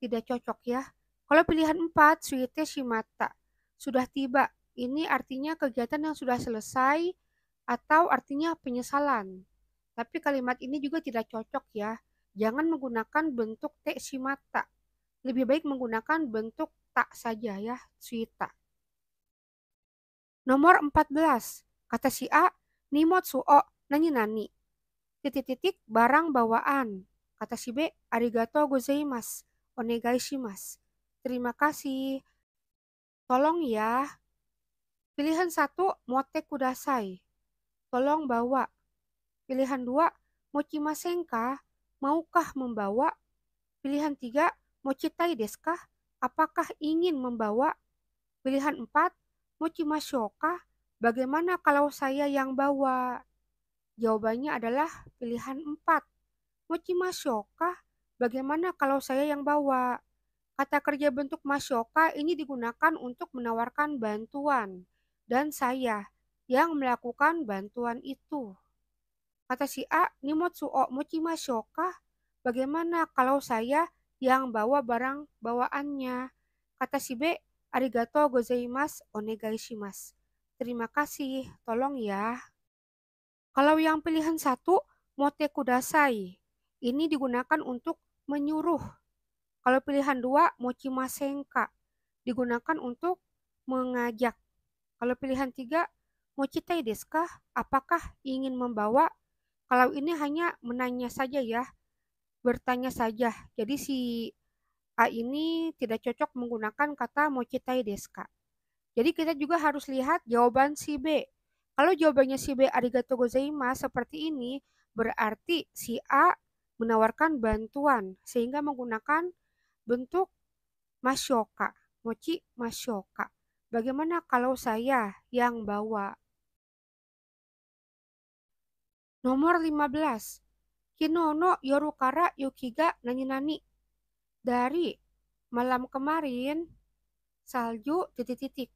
Tidak cocok ya. Kalau pilihan 4, suite shimata, sudah tiba. Ini artinya kegiatan yang sudah selesai atau artinya penyesalan. Tapi kalimat ini juga tidak cocok ya. Jangan menggunakan bentuk te shimata. Lebih baik menggunakan bentuk tak saja ya, suita. Nomor 14. Kata si A, nimotsu o nani-nani. Titik-titik barang bawaan. Kata si B, arigato gozaimasu, onegaishimasu. Terima kasih. Tolong ya. Pilihan satu, mote kudasai. Tolong bawa. Pilihan dua, mochi masenka. Maukah membawa? Pilihan tiga, tai deskah. Apakah ingin membawa? Pilihan empat, mochi masyoka. Bagaimana kalau saya yang bawa? Jawabannya adalah pilihan empat. Mochi masyoka. Bagaimana kalau saya yang bawa? Kata kerja bentuk masyoka ini digunakan untuk menawarkan bantuan dan saya yang melakukan bantuan itu. Kata si A, Nimotsu o mochi masyoka? Bagaimana kalau saya yang bawa barang bawaannya? Kata si B, arigato gozaimasu onegai Terima kasih, tolong ya. Kalau yang pilihan satu, mote kudasai. Ini digunakan untuk menyuruh kalau pilihan dua, mochi masenka digunakan untuk mengajak. Kalau pilihan tiga, mochi tai apakah ingin membawa? Kalau ini hanya menanya saja ya, bertanya saja. Jadi si A ini tidak cocok menggunakan kata mochi tai deska. Jadi kita juga harus lihat jawaban si B. Kalau jawabannya si B arigato gozaima seperti ini, berarti si A menawarkan bantuan sehingga menggunakan bentuk masyoka, mochi masyoka. Bagaimana kalau saya yang bawa? Nomor 15. Kinono Yorukara Yukiga nani Dari malam kemarin, salju titik-titik.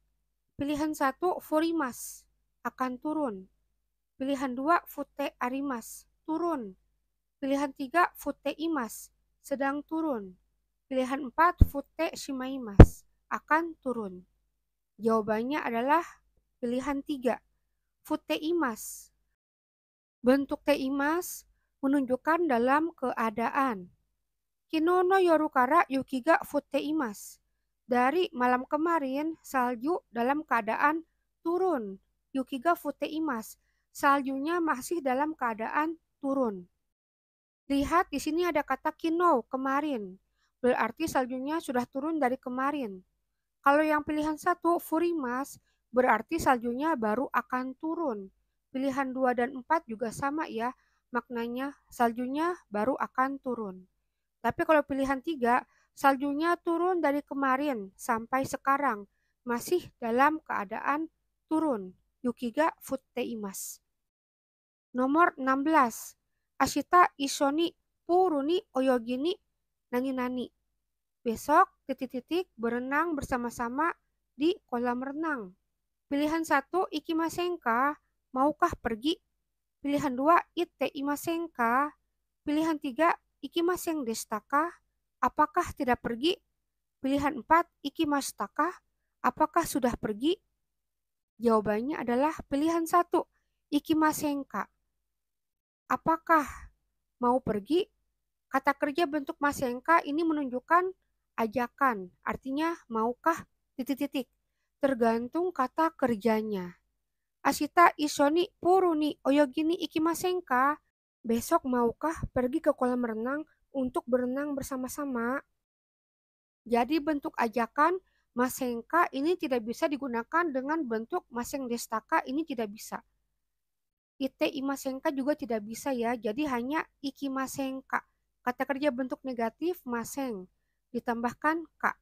Pilihan satu Furimas akan turun. Pilihan dua Fute Arimas turun. Pilihan tiga Fute Imas sedang turun. Pilihan 4, Fute Shimaimas, akan turun. Jawabannya adalah pilihan 3, Fute Imas. Bentuk te imas menunjukkan dalam keadaan. Kinono yorukara yukiga fute imas. Dari malam kemarin, salju dalam keadaan turun. Yukiga fute imas. Saljunya masih dalam keadaan turun. Lihat di sini ada kata kino kemarin berarti saljunya sudah turun dari kemarin. Kalau yang pilihan satu, Furimas, berarti saljunya baru akan turun. Pilihan 2 dan 4 juga sama ya, maknanya saljunya baru akan turun. Tapi kalau pilihan 3, saljunya turun dari kemarin sampai sekarang, masih dalam keadaan turun. Yukiga futteimas. Nomor 16. Ashita isoni puruni oyogini Nani Nani. Besok, titik-titik berenang bersama-sama di kolam renang. Pilihan satu, Iki masengka, maukah pergi? Pilihan dua, Ite Imasengka. Pilihan tiga, Iki Maseng Destaka, apakah tidak pergi? Pilihan empat, Iki Mastaka, apakah sudah pergi? Jawabannya adalah pilihan satu, Iki Masengka. Apakah mau pergi Kata kerja bentuk masengka ini menunjukkan ajakan, artinya maukah titik-titik, tergantung kata kerjanya. Asita isoni puruni oyogini masengka besok maukah pergi ke kolam renang untuk berenang bersama-sama? Jadi bentuk ajakan masengka ini tidak bisa digunakan dengan bentuk maseng destaka ini tidak bisa. Ite imasengka juga tidak bisa ya, jadi hanya masengka. Kata kerja bentuk negatif maseng, ditambahkan ka.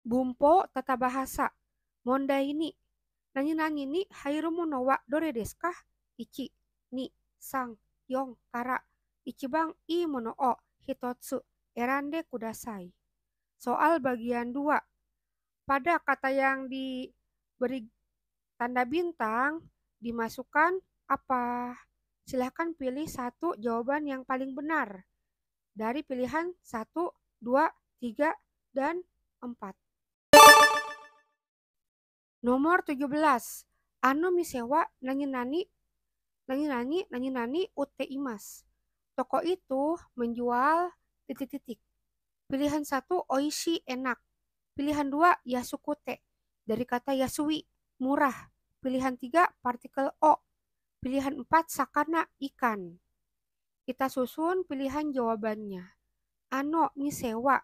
Bumpo tata bahasa, monda ini, nanyi nanyi ni hairu nowa dore deskah, ichi, ni, sang, yong, kara, bang i mono o, hitotsu, erande kudasai. Soal bagian dua Pada kata yang diberi tanda bintang, dimasukkan apa? silahkan pilih satu jawaban yang paling benar dari pilihan 1, 2, 3, dan 4. Nomor 17. Anu misewa nani, nani, nanginani nani ute imas. Toko itu menjual titik-titik. Pilihan 1, oishi enak. Pilihan 2, yasukute dari kata yasui murah. Pilihan 3, partikel o Pilihan 4 sakana ikan. Kita susun pilihan jawabannya. Ano ni sewa.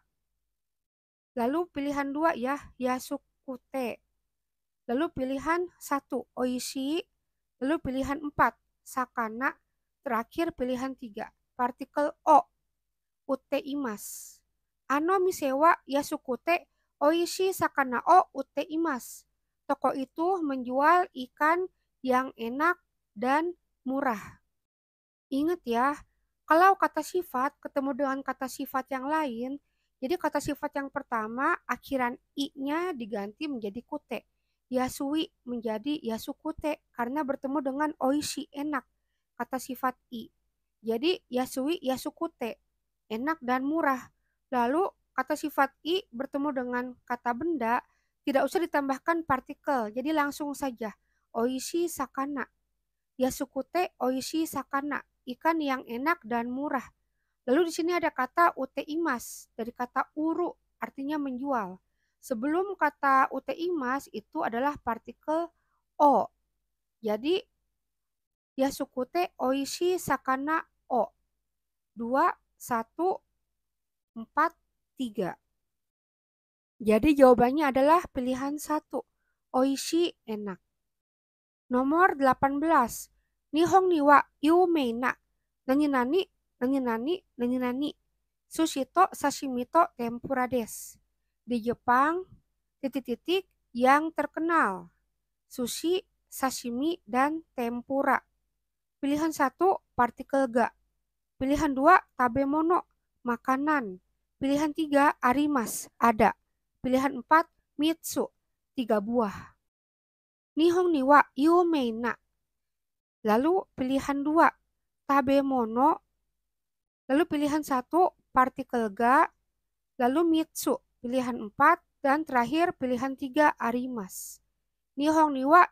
Lalu pilihan 2 ya yasukute. Lalu pilihan 1 oishi. Lalu pilihan 4 sakana. Terakhir pilihan 3 partikel o ute imas. Ano ni sewa yasukute oishi sakana o ute imas. Toko itu menjual ikan yang enak dan murah. Ingat ya, kalau kata sifat ketemu dengan kata sifat yang lain, jadi kata sifat yang pertama akhiran i-nya diganti menjadi kute. Yasui menjadi yasukute karena bertemu dengan oishi enak, kata sifat i. Jadi yasui yasukute, enak dan murah. Lalu kata sifat i bertemu dengan kata benda tidak usah ditambahkan partikel, jadi langsung saja oishi sakana Yasukute oishi sakana, ikan yang enak dan murah. Lalu di sini ada kata utimas dari kata uru artinya menjual. Sebelum kata utimas itu adalah partikel o. Jadi Yasukute oishi sakana o. dua satu empat tiga Jadi jawabannya adalah pilihan satu Oishi enak. Nomor 18. Nihong niwa yu meina. Nani nani, nani nani, nani nani. sashimi to tempura des. Di Jepang, titik-titik yang terkenal. Sushi, sashimi, dan tempura. Pilihan satu partikel ga. Pilihan dua tabemono, makanan. Pilihan tiga arimas, ada. Pilihan empat mitsu, tiga buah. Nihong niwa yumeina. Lalu pilihan dua, Tabe Mono, Lalu pilihan satu, partikel ga. Lalu mitsu, pilihan empat. Dan terakhir pilihan tiga, arimas. Nihong niwa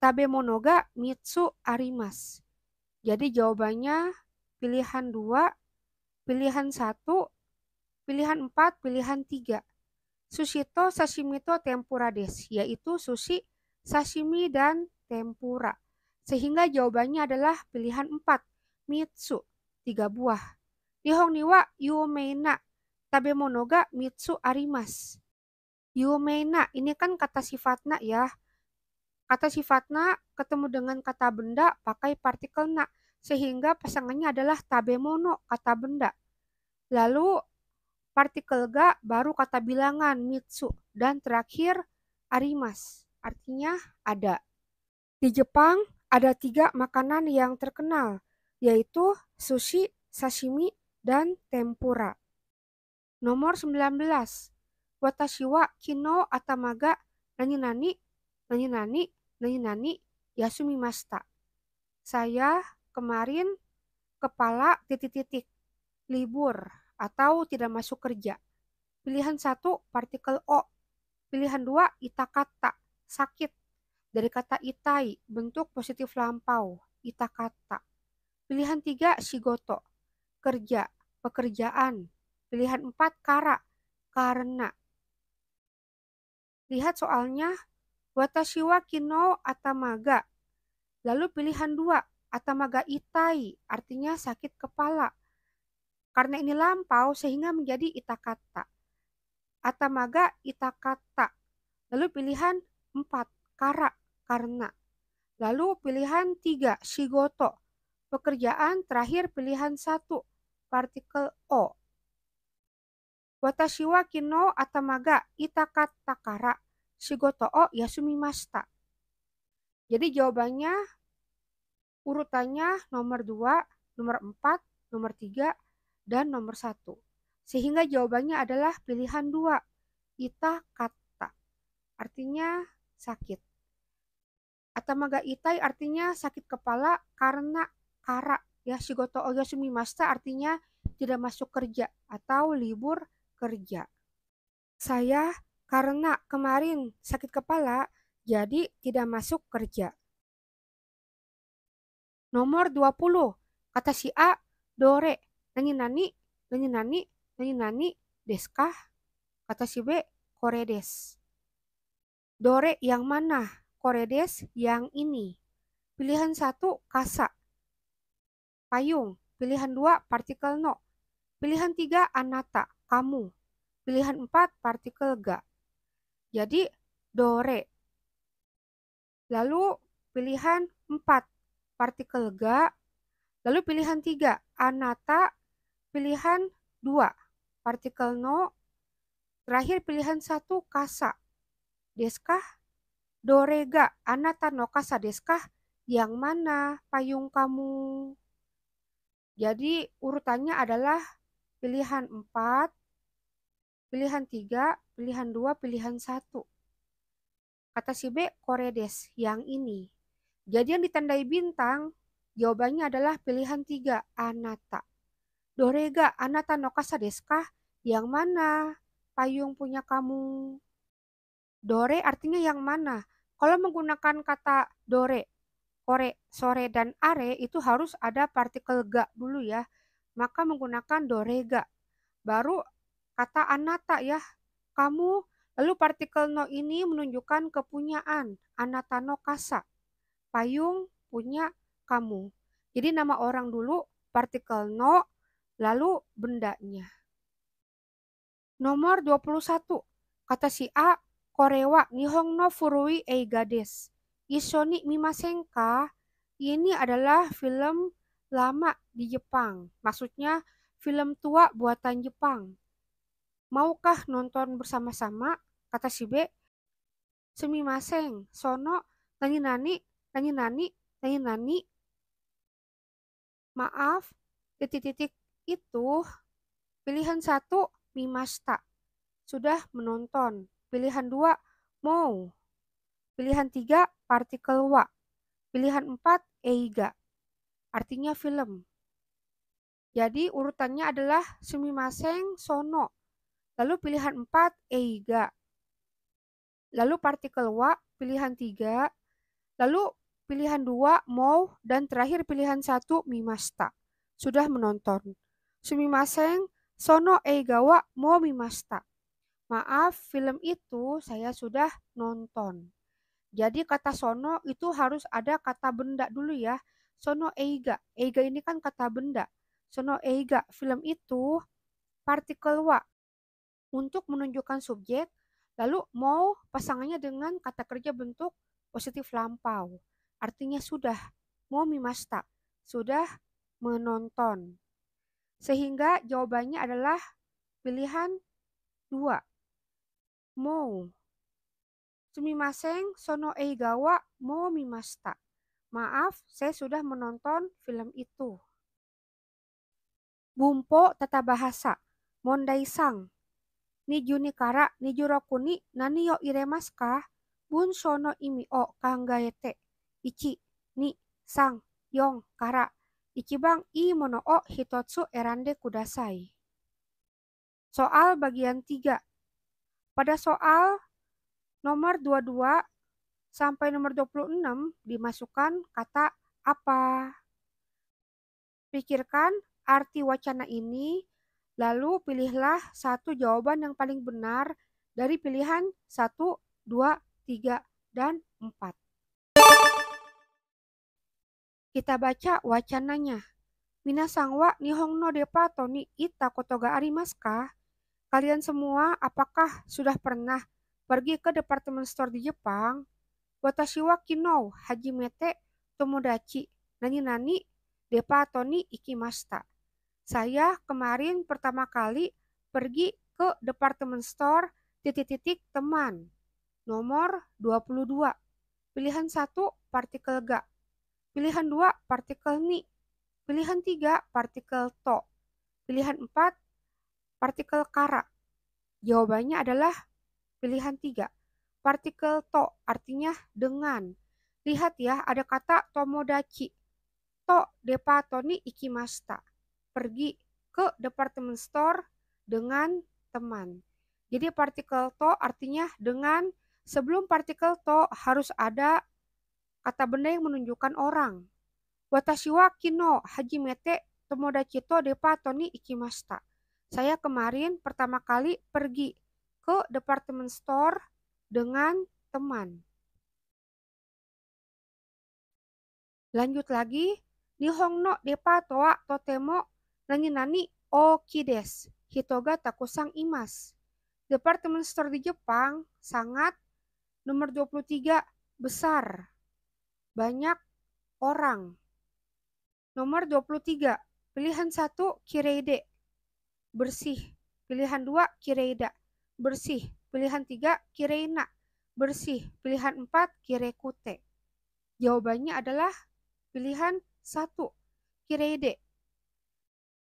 Tabe mono ga mitsu arimas. Jadi jawabannya pilihan dua, pilihan satu, pilihan empat, pilihan tiga. Sushito Sashimito Tempura Des, yaitu sushi, sashimi, dan tempura. Sehingga jawabannya adalah pilihan 4, Mitsu, 3 buah. Nihong niwa yumeina, tabe monoga mitsu arimas. Yumeina, ini kan kata sifatna ya. Kata sifatna ketemu dengan kata benda pakai partikel na, sehingga pasangannya adalah tabe mono, kata benda. Lalu Partikel ga baru kata bilangan mitsu dan terakhir arimas. Artinya ada. Di Jepang ada tiga makanan yang terkenal yaitu sushi, sashimi, dan tempura. Nomor 19. Watashi wa kino atamaga nani-nani, nani-nani, nani-nani, yasumimasta. Saya kemarin kepala titik-titik libur atau tidak masuk kerja. Pilihan satu partikel O. Pilihan dua itakata sakit. Dari kata itai, bentuk positif lampau, itakata Pilihan tiga shigoto, kerja, pekerjaan. Pilihan empat kara, karena. Lihat soalnya, watashi wa kino atamaga. Lalu pilihan dua, atamaga itai, artinya sakit kepala. Karena ini lampau sehingga menjadi itakata. Atamaga itakata. Lalu pilihan 4 kara karena. Lalu pilihan 3 shigoto. Pekerjaan terakhir pilihan 1 partikel o. Watashi wa kino atamaga itakata kara shigoto o yasumimasta. Jadi jawabannya urutannya nomor 2, nomor 4, nomor 3, dan nomor satu. Sehingga jawabannya adalah pilihan dua, ita kata. Artinya sakit. Atamaga itai artinya sakit kepala karena kara. Ya, shigoto oya sumimasta artinya tidak masuk kerja atau libur kerja. Saya karena kemarin sakit kepala jadi tidak masuk kerja. Nomor 20, kata si A, dore, nani, nani, nanyi nani, deskah? Kata si B, koredes. Dore yang mana? Koredes yang ini. Pilihan satu, kasa. Payung. Pilihan dua, partikel no. Pilihan tiga, anata, kamu. Pilihan empat, partikel ga. Jadi, dore. Lalu, pilihan empat, partikel ga. Lalu pilihan tiga, anata, pilihan 2, partikel no. Terakhir pilihan 1, kasa. Deskah, dorega, anata no kasa deskah, yang mana payung kamu? Jadi urutannya adalah pilihan 4, pilihan 3, pilihan 2, pilihan 1. Kata si B, koredes, yang ini. Jadi yang ditandai bintang, jawabannya adalah pilihan 3, anata. Dorega anata no kasa Yang mana? Payung punya kamu. Dore artinya yang mana? Kalau menggunakan kata dore, kore, sore, dan are itu harus ada partikel ga dulu ya. Maka menggunakan dorega. Baru kata anata ya, kamu. Lalu partikel no ini menunjukkan kepunyaan, anata no kasa. Payung punya kamu. Jadi nama orang dulu partikel no lalu bendanya. Nomor 21. Kata si A, Korewa Nihong no Furui Eigades. Isoni Mimasenka ini adalah film lama di Jepang. Maksudnya film tua buatan Jepang. Maukah nonton bersama-sama? Kata si B. Semimaseng, sono, nani-nani, nani-nani, nani-nani. Maaf, titik-titik itu pilihan satu mimasta sudah menonton, pilihan dua mau, pilihan tiga partikel wa, pilihan empat eiga, artinya film. Jadi urutannya adalah sumimaseng sono, lalu pilihan empat eiga, lalu partikel wa pilihan tiga, lalu pilihan dua mau, dan terakhir pilihan satu mimasta sudah menonton. Sumimasen sono eigawa mo mimasta. Maaf, film itu saya sudah nonton. Jadi kata sono itu harus ada kata benda dulu ya. Sono eiga. Eiga ini kan kata benda. Sono eiga film itu partikel wa untuk menunjukkan subjek, lalu mau pasangannya dengan kata kerja bentuk positif lampau. Artinya sudah, mau mimasta, sudah menonton. Sehingga jawabannya adalah pilihan 2. Mou. Sumimasen sono eigawa mo mimasta. Maaf, saya sudah menonton film itu. Bumpo tata bahasa. Mondai sang. Niju kara niju rokuni, nani yo iremasu ka? Bun sono imi o kangaete. Ichi, ni, sang, yong, kara, ikibang i mono o hitotsu erande kudasai. Soal bagian 3. Pada soal nomor 22 sampai nomor 26 dimasukkan kata apa. Pikirkan arti wacana ini, lalu pilihlah satu jawaban yang paling benar dari pilihan 1, 2, 3, dan 4. Kita baca wacananya. Minasang wa nihong no depa toni ita kotoga arimaska. Kalian semua apakah sudah pernah pergi ke departemen store di Jepang? Watashi wa kinou hajimete tomodachi nani-nani depa toni ikimasta. Saya kemarin pertama kali pergi ke departemen store titik-titik teman. Nomor 22. Pilihan 1 partikel ga. Pilihan 2, partikel ni. Pilihan 3, partikel to. Pilihan empat partikel kara. Jawabannya adalah pilihan tiga Partikel to artinya dengan. Lihat ya, ada kata tomodachi. To depatoni toni ikimasta. Pergi ke department store dengan teman. Jadi partikel to artinya dengan sebelum partikel to harus ada kata benda yang menunjukkan orang. Watashi wa kino hajimete tomodachi to depa ni ikimashita. Saya kemarin pertama kali pergi ke department store dengan teman. Lanjut lagi, Nihong no depa toa totemo nani nani okides hitoga takusang imas. Department store di Jepang sangat nomor 23 besar banyak orang. Nomor 23, pilihan 1 kireide, bersih. Pilihan 2 kireida, bersih. Pilihan 3 kireina, bersih. Pilihan 4 kirekute. Jawabannya adalah pilihan 1 kireide.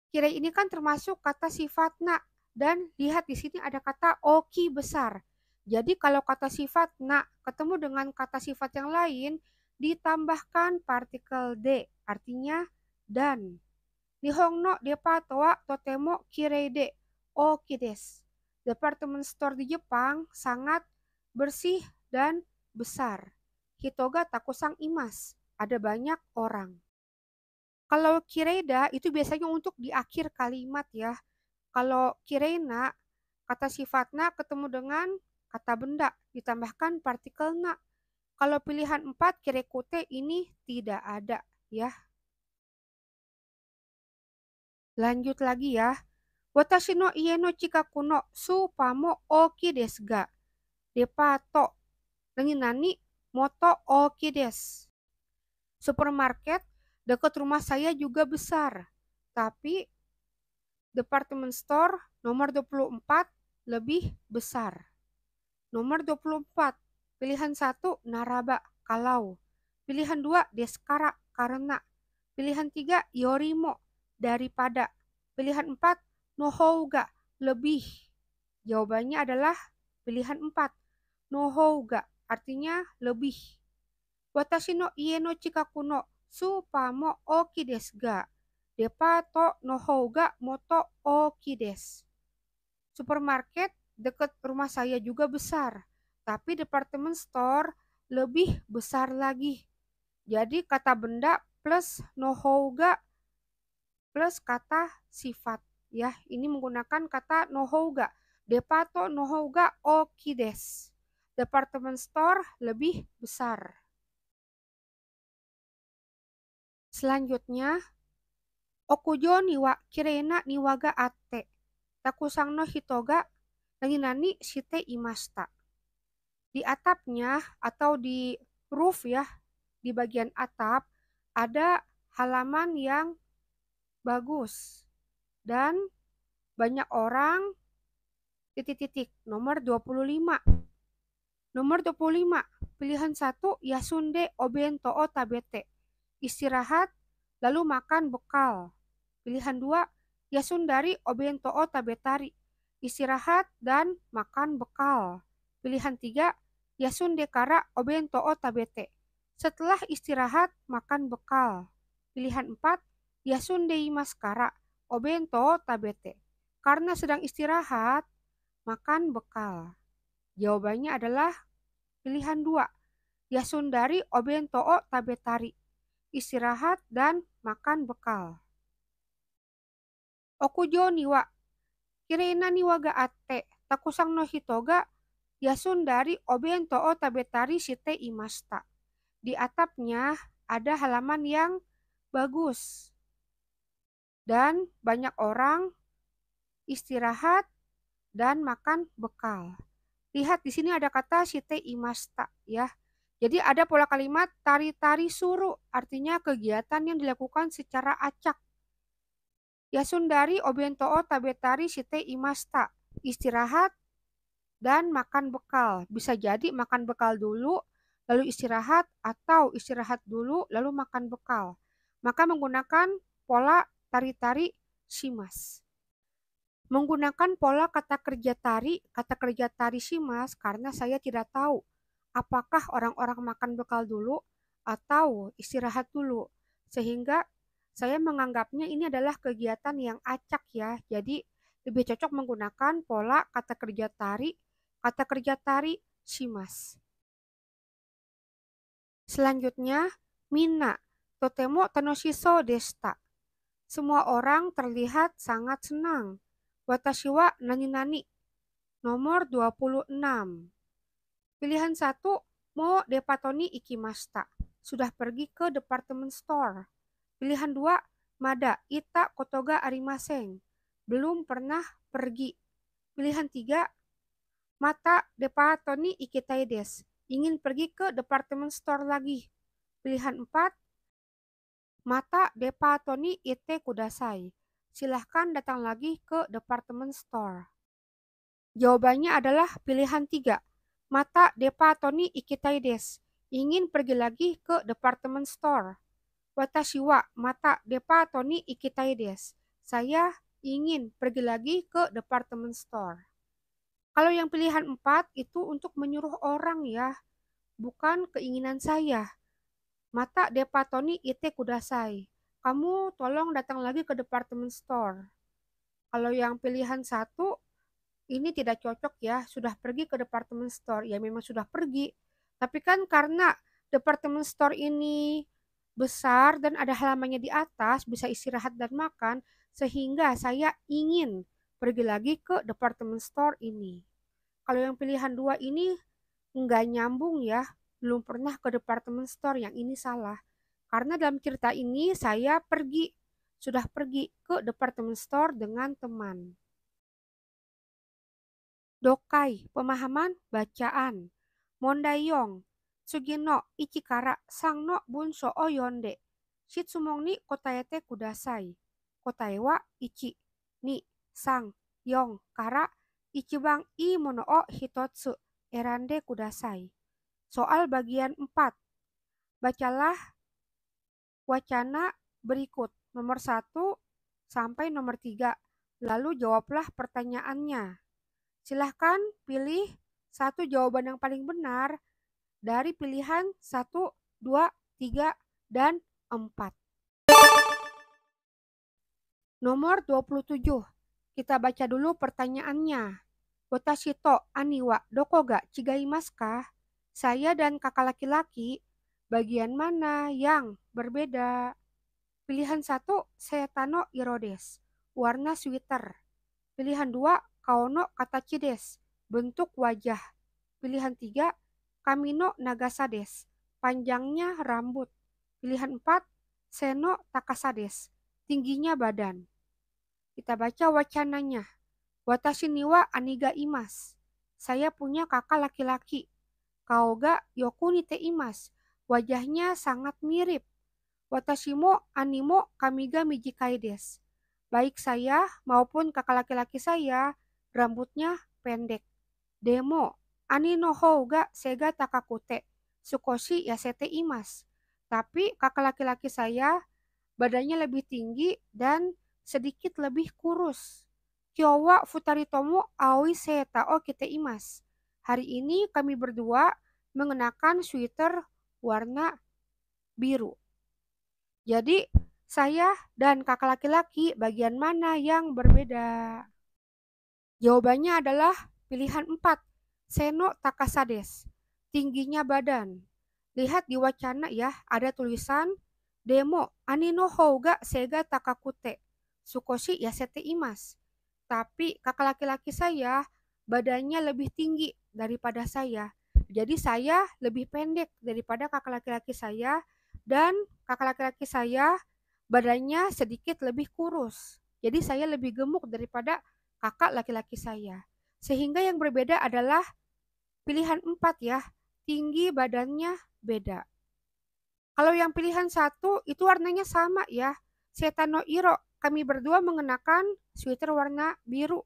Kire ini kan termasuk kata sifat na dan lihat di sini ada kata oki besar. Jadi kalau kata sifat na ketemu dengan kata sifat yang lain, ditambahkan partikel D, artinya dan. Nihongno depa toa totemo kirei o kides. Departemen store di Jepang sangat bersih dan besar. Hitoga takusang imas, ada banyak orang. Kalau kireda itu biasanya untuk di akhir kalimat ya. Kalau kirena, kata sifatna ketemu dengan kata benda, ditambahkan partikel na kalau pilihan 4 kiri kute ini tidak ada ya. Lanjut lagi ya. Watashi no ie no chikaku no supamo oki desu ga depato lenginani moto oki desu. Supermarket dekat rumah saya juga besar, tapi department store nomor 24 lebih besar. Nomor 24 Pilihan satu, Naraba, kalau. Pilihan dua, Deskara, karena. Pilihan tiga, Yorimo, daripada. Pilihan empat, Nohouga, lebih. Jawabannya adalah pilihan empat, Nohouga, artinya lebih. Watashi no ie no chikaku no supamo oki desu ga. Depato no hou moto oki desu. Supermarket dekat rumah saya juga besar tapi departemen store lebih besar lagi. Jadi kata benda plus nohouga plus kata sifat ya. Ini menggunakan kata nohouga. Depato nohouga okides. Departemen store lebih besar. Selanjutnya, okujo niwa kirena niwaga ate. takusangno hitoga hitoga nani shite imasta. Di atapnya atau di roof ya, di bagian atap ada halaman yang bagus dan banyak orang titik-titik nomor 25. Nomor 25, pilihan 1 Yasunde Obento o Tabete. Istirahat lalu makan bekal. Pilihan 2 Yasundari Obento o Tabetari. Istirahat dan makan bekal. Pilihan 3 Yasun dekara obento o tabete. Setelah istirahat, makan bekal. Pilihan empat Yasun deimas kara obento tabete. Karena sedang istirahat, makan bekal. Jawabannya adalah pilihan 2. Yasundari obento o tabetari. Istirahat dan makan bekal. Okujo niwa. Kirena ga ate. Takusang no hitoga Yasundari Obento o Tabetari siti Imasta. Di atapnya ada halaman yang bagus. Dan banyak orang istirahat dan makan bekal. Lihat di sini ada kata siti Imasta ya. Jadi ada pola kalimat tari-tari suruh artinya kegiatan yang dilakukan secara acak. Yasundari Obento o Tabetari siti Imasta. Istirahat dan makan bekal. Bisa jadi makan bekal dulu, lalu istirahat, atau istirahat dulu, lalu makan bekal. Maka menggunakan pola tari-tari simas. Menggunakan pola kata kerja tari, kata kerja tari simas karena saya tidak tahu apakah orang-orang makan bekal dulu atau istirahat dulu. Sehingga saya menganggapnya ini adalah kegiatan yang acak ya. Jadi lebih cocok menggunakan pola kata kerja tari Kata kerja tari shimas. Selanjutnya, mina totemo tanoshiso desta. Semua orang terlihat sangat senang. Watashi wa nani-nani. Nomor 26. Pilihan 1, mo depatoni ikimasta. Sudah pergi ke department store. Pilihan 2, mada ita kotoga arimaseng. Belum pernah pergi. Pilihan 3, Mata Departoni Tony Des ingin pergi ke department store lagi. Pilihan 4. Mata Departoni Ite Kudasai. Silahkan datang lagi ke department store. Jawabannya adalah pilihan 3. Mata Departoni Tony Des ingin pergi lagi ke department store. Watashi wa mata Departoni Tony Des. Saya ingin pergi lagi ke department store. Kalau yang pilihan empat itu untuk menyuruh orang ya, bukan keinginan saya. Mata Depatoni Ite Kudasai. Kamu tolong datang lagi ke department store. Kalau yang pilihan satu, ini tidak cocok ya, sudah pergi ke department store. Ya memang sudah pergi. Tapi kan karena department store ini besar dan ada halamannya di atas, bisa istirahat dan makan, sehingga saya ingin pergi lagi ke department store ini. Kalau yang pilihan dua ini nggak nyambung ya, belum pernah ke department store yang ini salah. Karena dalam cerita ini saya pergi, sudah pergi ke department store dengan teman. Dokai, pemahaman, bacaan. Mondayong, Sugino, Ichikara, Sangno, Bunso, Oyonde. Shitsumong ni kotayete kudasai. Kotaewa, Ichi, ni Sang, Yong, Kara, Ichibang I Mono o Hitotsu, Erande Kudasai. Soal bagian 4. Bacalah wacana berikut nomor 1 sampai nomor 3, lalu jawablah pertanyaannya. Silahkan pilih satu jawaban yang paling benar dari pilihan 1, 2, 3, dan 4. Nomor 27. Kita baca dulu pertanyaannya. to Aniwa, ga Chigaimasu ka? Saya dan kakak laki-laki, bagian mana yang berbeda? Pilihan satu, tano Irodes, warna sweater. Pilihan dua, Kaono Katachides, bentuk wajah. Pilihan tiga, Kamino Nagasades, panjangnya rambut. Pilihan empat, Seno Takasades, tingginya badan. Kita baca wacananya. Watashi niwa aniga imas. Saya punya kakak laki-laki. Kaoga yokuni te imas. Wajahnya sangat mirip. mo animo kamiga mijikai des. Baik saya maupun kakak laki-laki saya rambutnya pendek. Demo anino no sega takakute. Sukoshi sete imas. Tapi kakak laki-laki saya badannya lebih tinggi dan sedikit lebih kurus. Futari Tomu aoi seta o kite imas. Hari ini kami berdua mengenakan sweater warna biru. Jadi saya dan kakak laki-laki bagian mana yang berbeda? Jawabannya adalah pilihan empat. Seno Takasades, tingginya badan. Lihat di wacana ya, ada tulisan demo Anino Hoga Sega Takakute. Sukoshi ya sete Imas. Tapi kakak laki-laki saya badannya lebih tinggi daripada saya. Jadi saya lebih pendek daripada kakak laki-laki saya dan kakak laki-laki saya badannya sedikit lebih kurus. Jadi saya lebih gemuk daripada kakak laki-laki saya. Sehingga yang berbeda adalah pilihan empat ya, tinggi badannya beda. Kalau yang pilihan satu itu warnanya sama ya, Setano Iro kami berdua mengenakan sweater warna biru.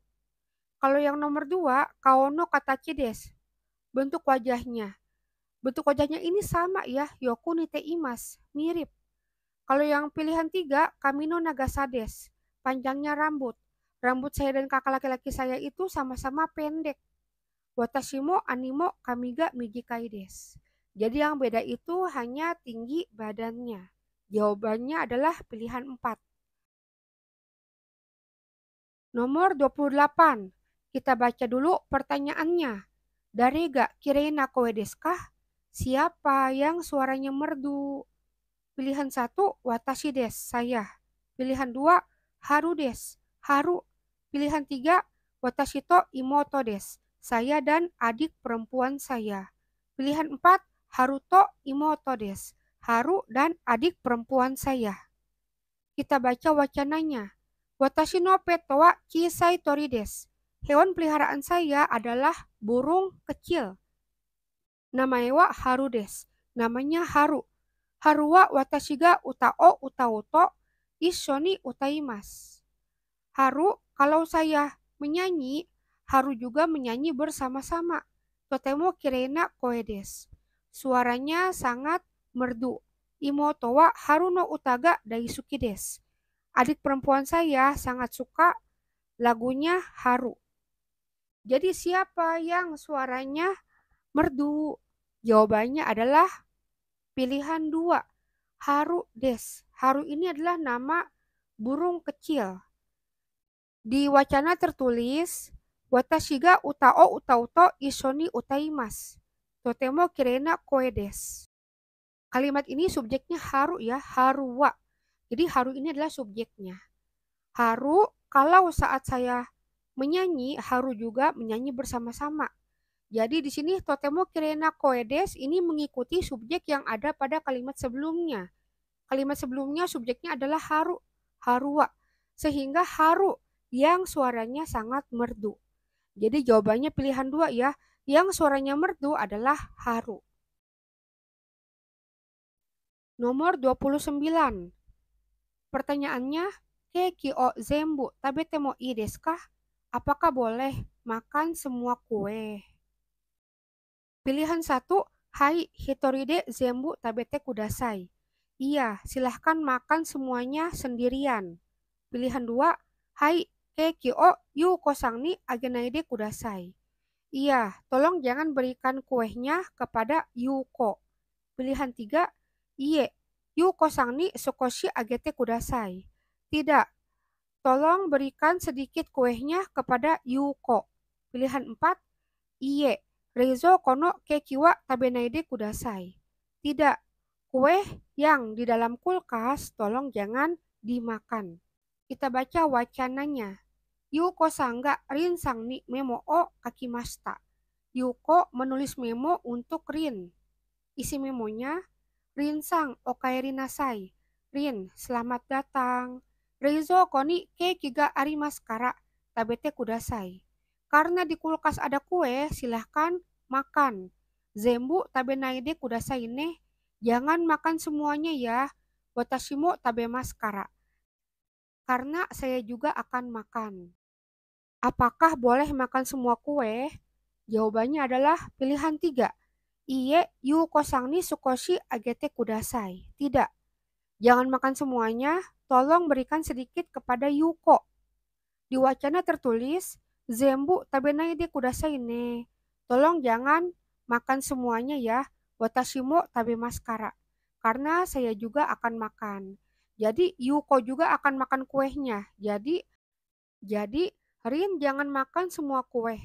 Kalau yang nomor dua, Kaono Katachides. Bentuk wajahnya. Bentuk wajahnya ini sama ya, Yoku Nite Imas. Mirip. Kalau yang pilihan tiga, Kamino Nagasades. Panjangnya rambut. Rambut saya dan kakak laki-laki saya itu sama-sama pendek. Watashimo animo kamiga migikaides. Jadi yang beda itu hanya tinggi badannya. Jawabannya adalah pilihan empat. Nomor 28. Kita baca dulu pertanyaannya. Dari gak kirena kowe Siapa yang suaranya merdu? Pilihan satu, watashi des, saya. Pilihan dua, haru des, haru. Pilihan tiga, watashi to imoto des, saya dan adik perempuan saya. Pilihan empat, haruto imoto des, haru dan adik perempuan saya. Kita baca wacananya Watashi no pet wa kisai tori Hewan peliharaan saya adalah burung kecil. Namanya wa haru des. Namanya haru. Haru wa watashi ga uta utaoto ishoni utaimas. Haru kalau saya menyanyi, haru juga menyanyi bersama-sama. Totemo kirena koedes. Suaranya sangat merdu. Imoto wa haru no utaga daisuki des adik perempuan saya sangat suka lagunya Haru. Jadi siapa yang suaranya merdu? Jawabannya adalah pilihan dua, Haru Des. Haru ini adalah nama burung kecil. Di wacana tertulis, Watashi ga utao utauto isoni utaimas. Totemo kirena koedes. Kalimat ini subjeknya haru ya, haruwa. Jadi haru ini adalah subjeknya. Haru kalau saat saya menyanyi haru juga menyanyi bersama-sama. Jadi di sini totemo kirena koedes ini mengikuti subjek yang ada pada kalimat sebelumnya. Kalimat sebelumnya subjeknya adalah haru, harua. Sehingga haru yang suaranya sangat merdu. Jadi jawabannya pilihan dua ya. Yang suaranya merdu adalah haru. Nomor 29. Pertanyaannya, o zembu tabete mo ides kah? Apakah boleh makan semua kue? Pilihan satu, Hai hitoride zembu tabete kudasai. Iya, silahkan makan semuanya sendirian. Pilihan dua, Hai keikyo yu kosangni agenaide kudasai. Iya, tolong jangan berikan kuehnya kepada Yuko. Pilihan tiga, Iye Yuko sangni sukoshi agete kudasai. Tidak. Tolong berikan sedikit kuehnya kepada Yuko. Pilihan 4. Iye. Rezo kono kekiwa tabenaide kudasai. Tidak. Kue yang di dalam kulkas tolong jangan dimakan. Kita baca wacananya. Yuko sangga rin sang ni memo o kakimasta. Yuko menulis memo untuk Rin. Isi memonya, Rin Rinsang okaeri nasai. Rin, selamat datang. Rezo koni ke kiga ari maskara. tabete kudasai. Karena di kulkas ada kue, silahkan makan. Zembu tabe naide kudasai ne, jangan makan semuanya ya. Watashimo tabe maskara. kara. Karena saya juga akan makan. Apakah boleh makan semua kue? Jawabannya adalah pilihan tiga. Iye yu kosangni sukoshi agete kudasai. Tidak. Jangan makan semuanya, tolong berikan sedikit kepada Yuko. Di wacana tertulis, Zembu tabenai de kudasai ne. Tolong jangan makan semuanya ya, watashimo tabe maskara. Karena saya juga akan makan. Jadi Yuko juga akan makan kuehnya. Jadi jadi Rin jangan makan semua kue.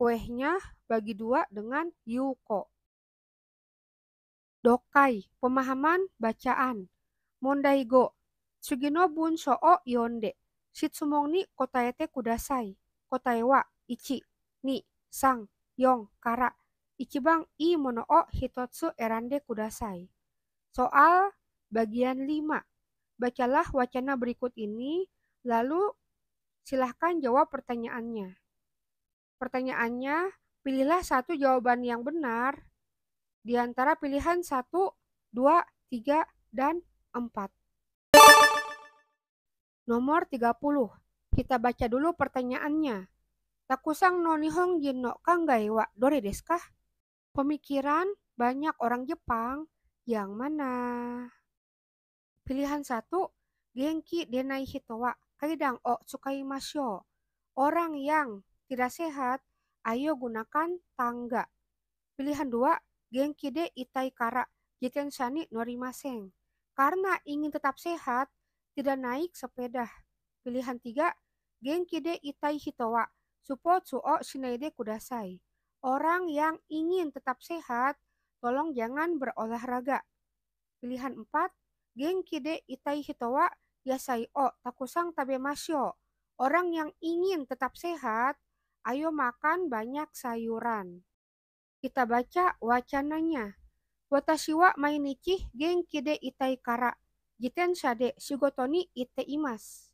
Kuehnya bagi dua dengan Yuko. Dokai, pemahaman bacaan. Mondaigo, so o Yonde, sumong ni Kotaete Kudasai, Kotae wa Ichi, Ni, Sang, Yong, Kara, Ichibang I Mono O Hitotsu Erande Kudasai. Soal bagian 5. Bacalah wacana berikut ini, lalu silahkan jawab pertanyaannya. Pertanyaannya, pilihlah satu jawaban yang benar di antara pilihan 1, 2, 3, dan 4. Nomor 30. Kita baca dulu pertanyaannya. Takusang no nihong jin no kanggai wa dore desu Pemikiran banyak orang Jepang yang mana? Pilihan 1, genki denai hito wa kaidang o tsukaimasyo. Orang yang tidak sehat, ayo gunakan tangga. Pilihan 2, Genki de itai kara jiten sani norimaseng. Karena ingin tetap sehat, tidak naik sepeda. Pilihan tiga, genki de itai hitowa, supo o shinaide kudasai. Orang yang ingin tetap sehat, tolong jangan berolahraga. Pilihan empat, genki de itai hitowa yasai o takusang tabemasyo. Orang yang ingin tetap sehat, ayo makan banyak sayuran. Kita baca wacananya. Watashi wa mainichi genki de itai kara. Jiten sade shigoto ni ite imas.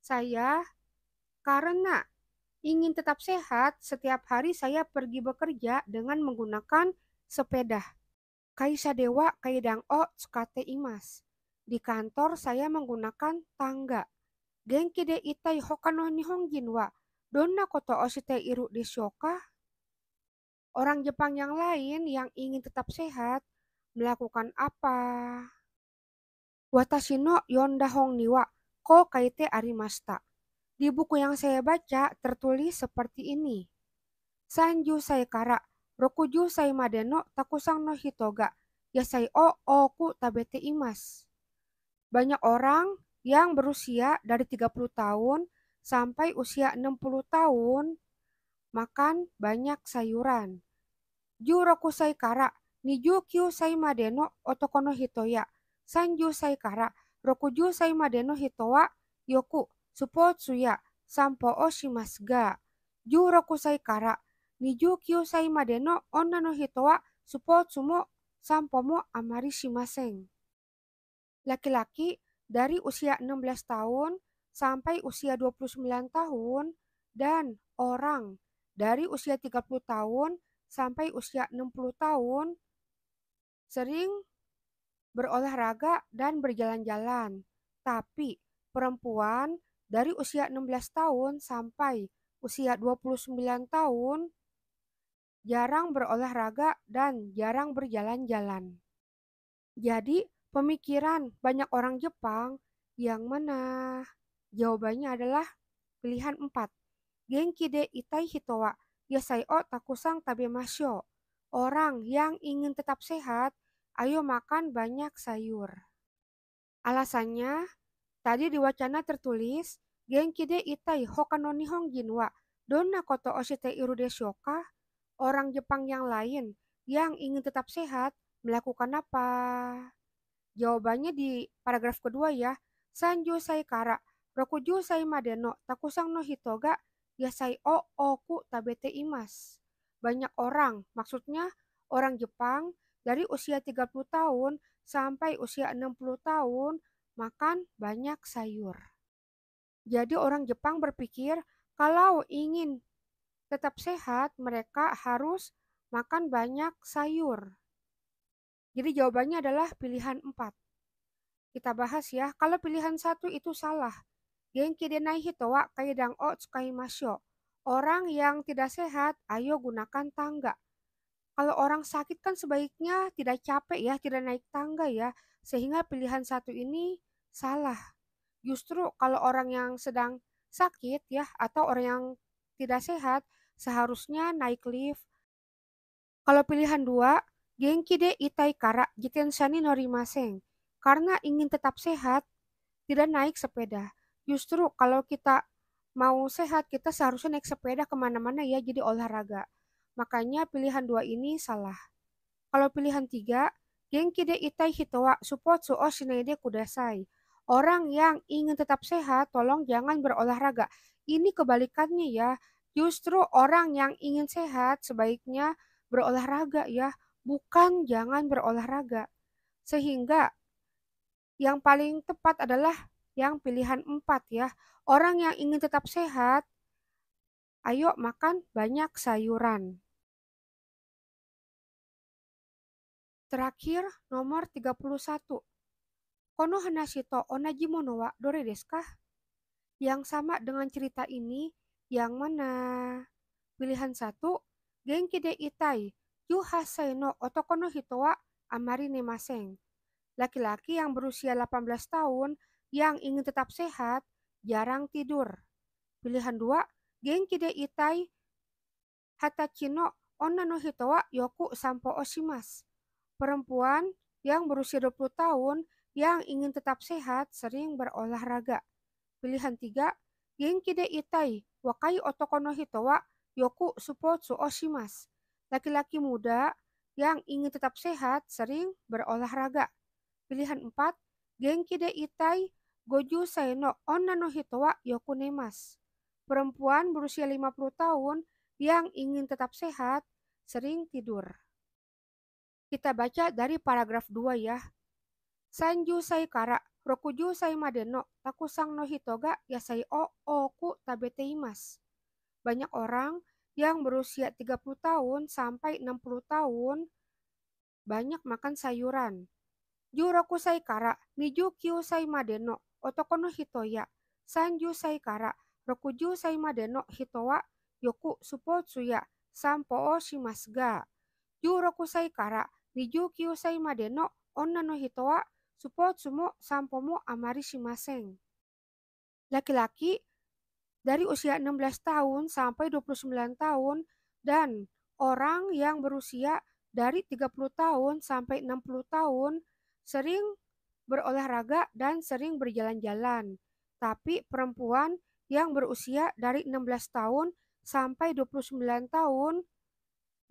Saya karena ingin tetap sehat, setiap hari saya pergi bekerja dengan menggunakan sepeda. Kaisa dewa kaidang o tsukate imas. Di kantor saya menggunakan tangga. Genki de itai hokano nihonjin wa donna koto osite iru di shoka orang Jepang yang lain yang ingin tetap sehat melakukan apa? Watashi no Yonda Hong Niwa Ko Kaite Arimasta. Di buku yang saya baca tertulis seperti ini. Sanju sai kara Rokuju made no Takusang no Hitoga, Yasai o Oku Tabete Imas. Banyak orang yang berusia dari 30 tahun sampai usia 60 tahun makan banyak sayuran. Juroku Saikara, Nijukyu Saimadeno Otokono Hitoya, Sanju Saikara, Rokuju Saimadeno Hitowa, Yoku, ya Sampo Oshimasga, Juroku Saikara, Nijukyu Saimadeno Onna no Hitowa, sampo Sampomo Amari Shimaseng. Laki-laki dari usia 16 tahun sampai usia 29 tahun dan orang dari usia 30 tahun sampai usia 60 tahun sering berolahraga dan berjalan-jalan. Tapi perempuan dari usia 16 tahun sampai usia 29 tahun jarang berolahraga dan jarang berjalan-jalan. Jadi, pemikiran banyak orang Jepang yang mana? Jawabannya adalah pilihan 4. Genki de Itai Hitowa Ya o takusang masyo. Orang yang ingin tetap sehat, ayo makan banyak sayur. Alasannya, tadi di wacana tertulis, de itai hokano nihong ginwa, donna koto oshite iru desyoka, orang Jepang yang lain yang ingin tetap sehat melakukan apa? Jawabannya di paragraf kedua ya. Sanjo saikara, rokuju sai takusang no hitoga, Ya saya o oh, oku oh, tabete imas. Banyak orang, maksudnya orang Jepang dari usia 30 tahun sampai usia 60 tahun makan banyak sayur. Jadi orang Jepang berpikir kalau ingin tetap sehat mereka harus makan banyak sayur. Jadi jawabannya adalah pilihan 4. Kita bahas ya, kalau pilihan satu itu salah, Genki naik hito wa dang o tsukai masyo. Orang yang tidak sehat, ayo gunakan tangga. Kalau orang sakit kan sebaiknya tidak capek ya, tidak naik tangga ya. Sehingga pilihan satu ini salah. Justru kalau orang yang sedang sakit ya atau orang yang tidak sehat seharusnya naik lift. Kalau pilihan dua, genki de itai kara jiten shani norimaseng. Karena ingin tetap sehat, tidak naik sepeda justru kalau kita mau sehat kita seharusnya naik sepeda kemana-mana ya jadi olahraga. Makanya pilihan dua ini salah. Kalau pilihan tiga, de itai hitowa support su o shinaide kudasai. Orang yang ingin tetap sehat, tolong jangan berolahraga. Ini kebalikannya ya. Justru orang yang ingin sehat sebaiknya berolahraga ya, bukan jangan berolahraga. Sehingga yang paling tepat adalah yang pilihan empat ya. Orang yang ingin tetap sehat, ayo makan banyak sayuran. Terakhir, nomor 31. Kono Hanashito Onajimono wa Dore Deska? Yang sama dengan cerita ini, yang mana? Pilihan 1, Genki de Itai, Yuhasei no Otokono wa Amari Nemaseng. Laki-laki yang berusia 18 tahun yang ingin tetap sehat jarang tidur. Pilihan dua, Genki de itai hatachino onna no hito wa yoku sampo oshimas. Perempuan yang berusia 20 tahun yang ingin tetap sehat sering berolahraga. Pilihan tiga, Genki de itai wakai otoko no hito wa yoku supotsu oshimas. Laki-laki muda yang ingin tetap sehat sering berolahraga. Pilihan 4, Genki de itai Goju Saino Onna no Hitowa Yokunemas. Perempuan berusia 50 tahun yang ingin tetap sehat sering tidur. Kita baca dari paragraf 2 ya. Sanju Saikara Rokuju madeno Takusang no Hitoga Yasai o Oku Tabeteimas. Banyak orang yang berusia 30 tahun sampai 60 tahun banyak makan sayuran. Juroku Saikara Miju Kyu madeno Otoko no Hitoya, Sanju Saikara, Rokuju made no Hitowa, Yoku Supotsuya, Sampo o ga. Yu Roku Saikara, Riju Kyu made no Onna no Hitowa, Supotsu mo Sampo mo Amari Shimaseng. Laki-laki dari usia 16 tahun sampai 29 tahun dan orang yang berusia dari 30 tahun sampai 60 tahun sering berolahraga dan sering berjalan-jalan. Tapi perempuan yang berusia dari 16 tahun sampai 29 tahun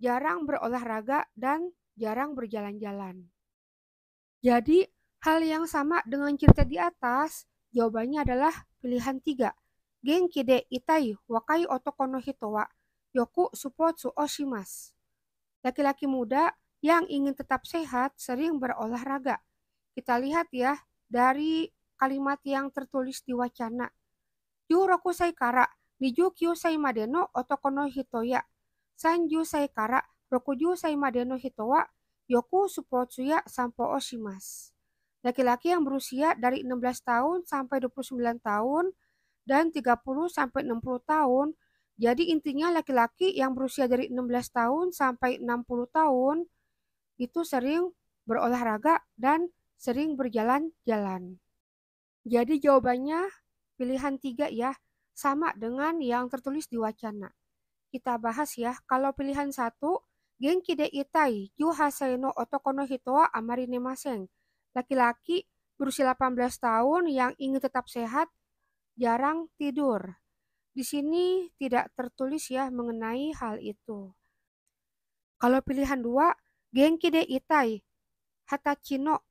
jarang berolahraga dan jarang berjalan-jalan. Jadi, hal yang sama dengan cerita di atas, jawabannya adalah pilihan 3. de itai wakai otokono hitowa yoku supotsu oshimas. Laki-laki muda yang ingin tetap sehat sering berolahraga. Kita lihat ya dari kalimat yang tertulis di wacana. Juroku saikara, nijukyu saimadeno otokono hitoya, sanju saikara, rokuju saimadeno hitowa, yoku supotsuya sampo oshimas. Laki-laki yang berusia dari 16 tahun sampai 29 tahun dan 30 sampai 60 tahun. Jadi intinya laki-laki yang berusia dari 16 tahun sampai 60 tahun itu sering berolahraga dan sering berjalan-jalan. Jadi jawabannya pilihan tiga ya, sama dengan yang tertulis di wacana. Kita bahas ya, kalau pilihan satu, de itai yu hasei no otokono hitoa amari maseng. Laki-laki berusia 18 tahun yang ingin tetap sehat, jarang tidur. Di sini tidak tertulis ya mengenai hal itu. Kalau pilihan dua, de itai hatachino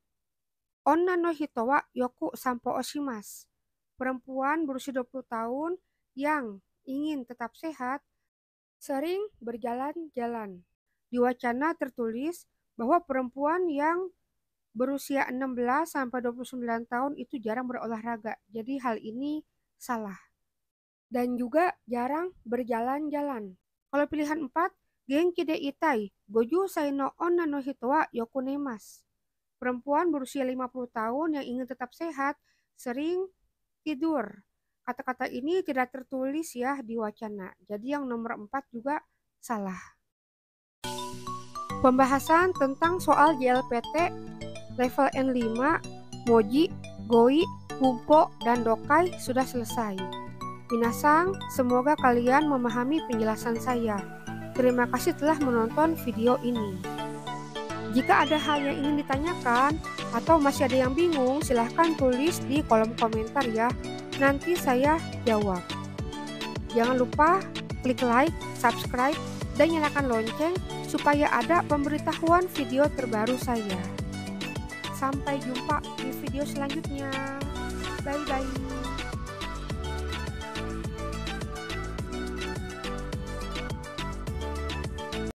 Onna no hito wa yoku sampo oshimas. Perempuan berusia 20 tahun yang ingin tetap sehat sering berjalan-jalan. Di wacana tertulis bahwa perempuan yang berusia 16 sampai 29 tahun itu jarang berolahraga. Jadi hal ini salah. Dan juga jarang berjalan-jalan. Kalau pilihan 4, Genki de itai, goju saino onna no hito wa yoku Perempuan berusia 50 tahun yang ingin tetap sehat sering tidur. Kata-kata ini tidak tertulis ya di wacana. Jadi yang nomor 4 juga salah. Pembahasan tentang soal JLPT level N5, Moji, Goi, Humpo, dan Dokai sudah selesai. Minasang, semoga kalian memahami penjelasan saya. Terima kasih telah menonton video ini. Jika ada hal yang ingin ditanyakan atau masih ada yang bingung, silahkan tulis di kolom komentar ya. Nanti saya jawab. Jangan lupa klik like, subscribe, dan nyalakan lonceng supaya ada pemberitahuan video terbaru saya. Sampai jumpa di video selanjutnya. Bye bye.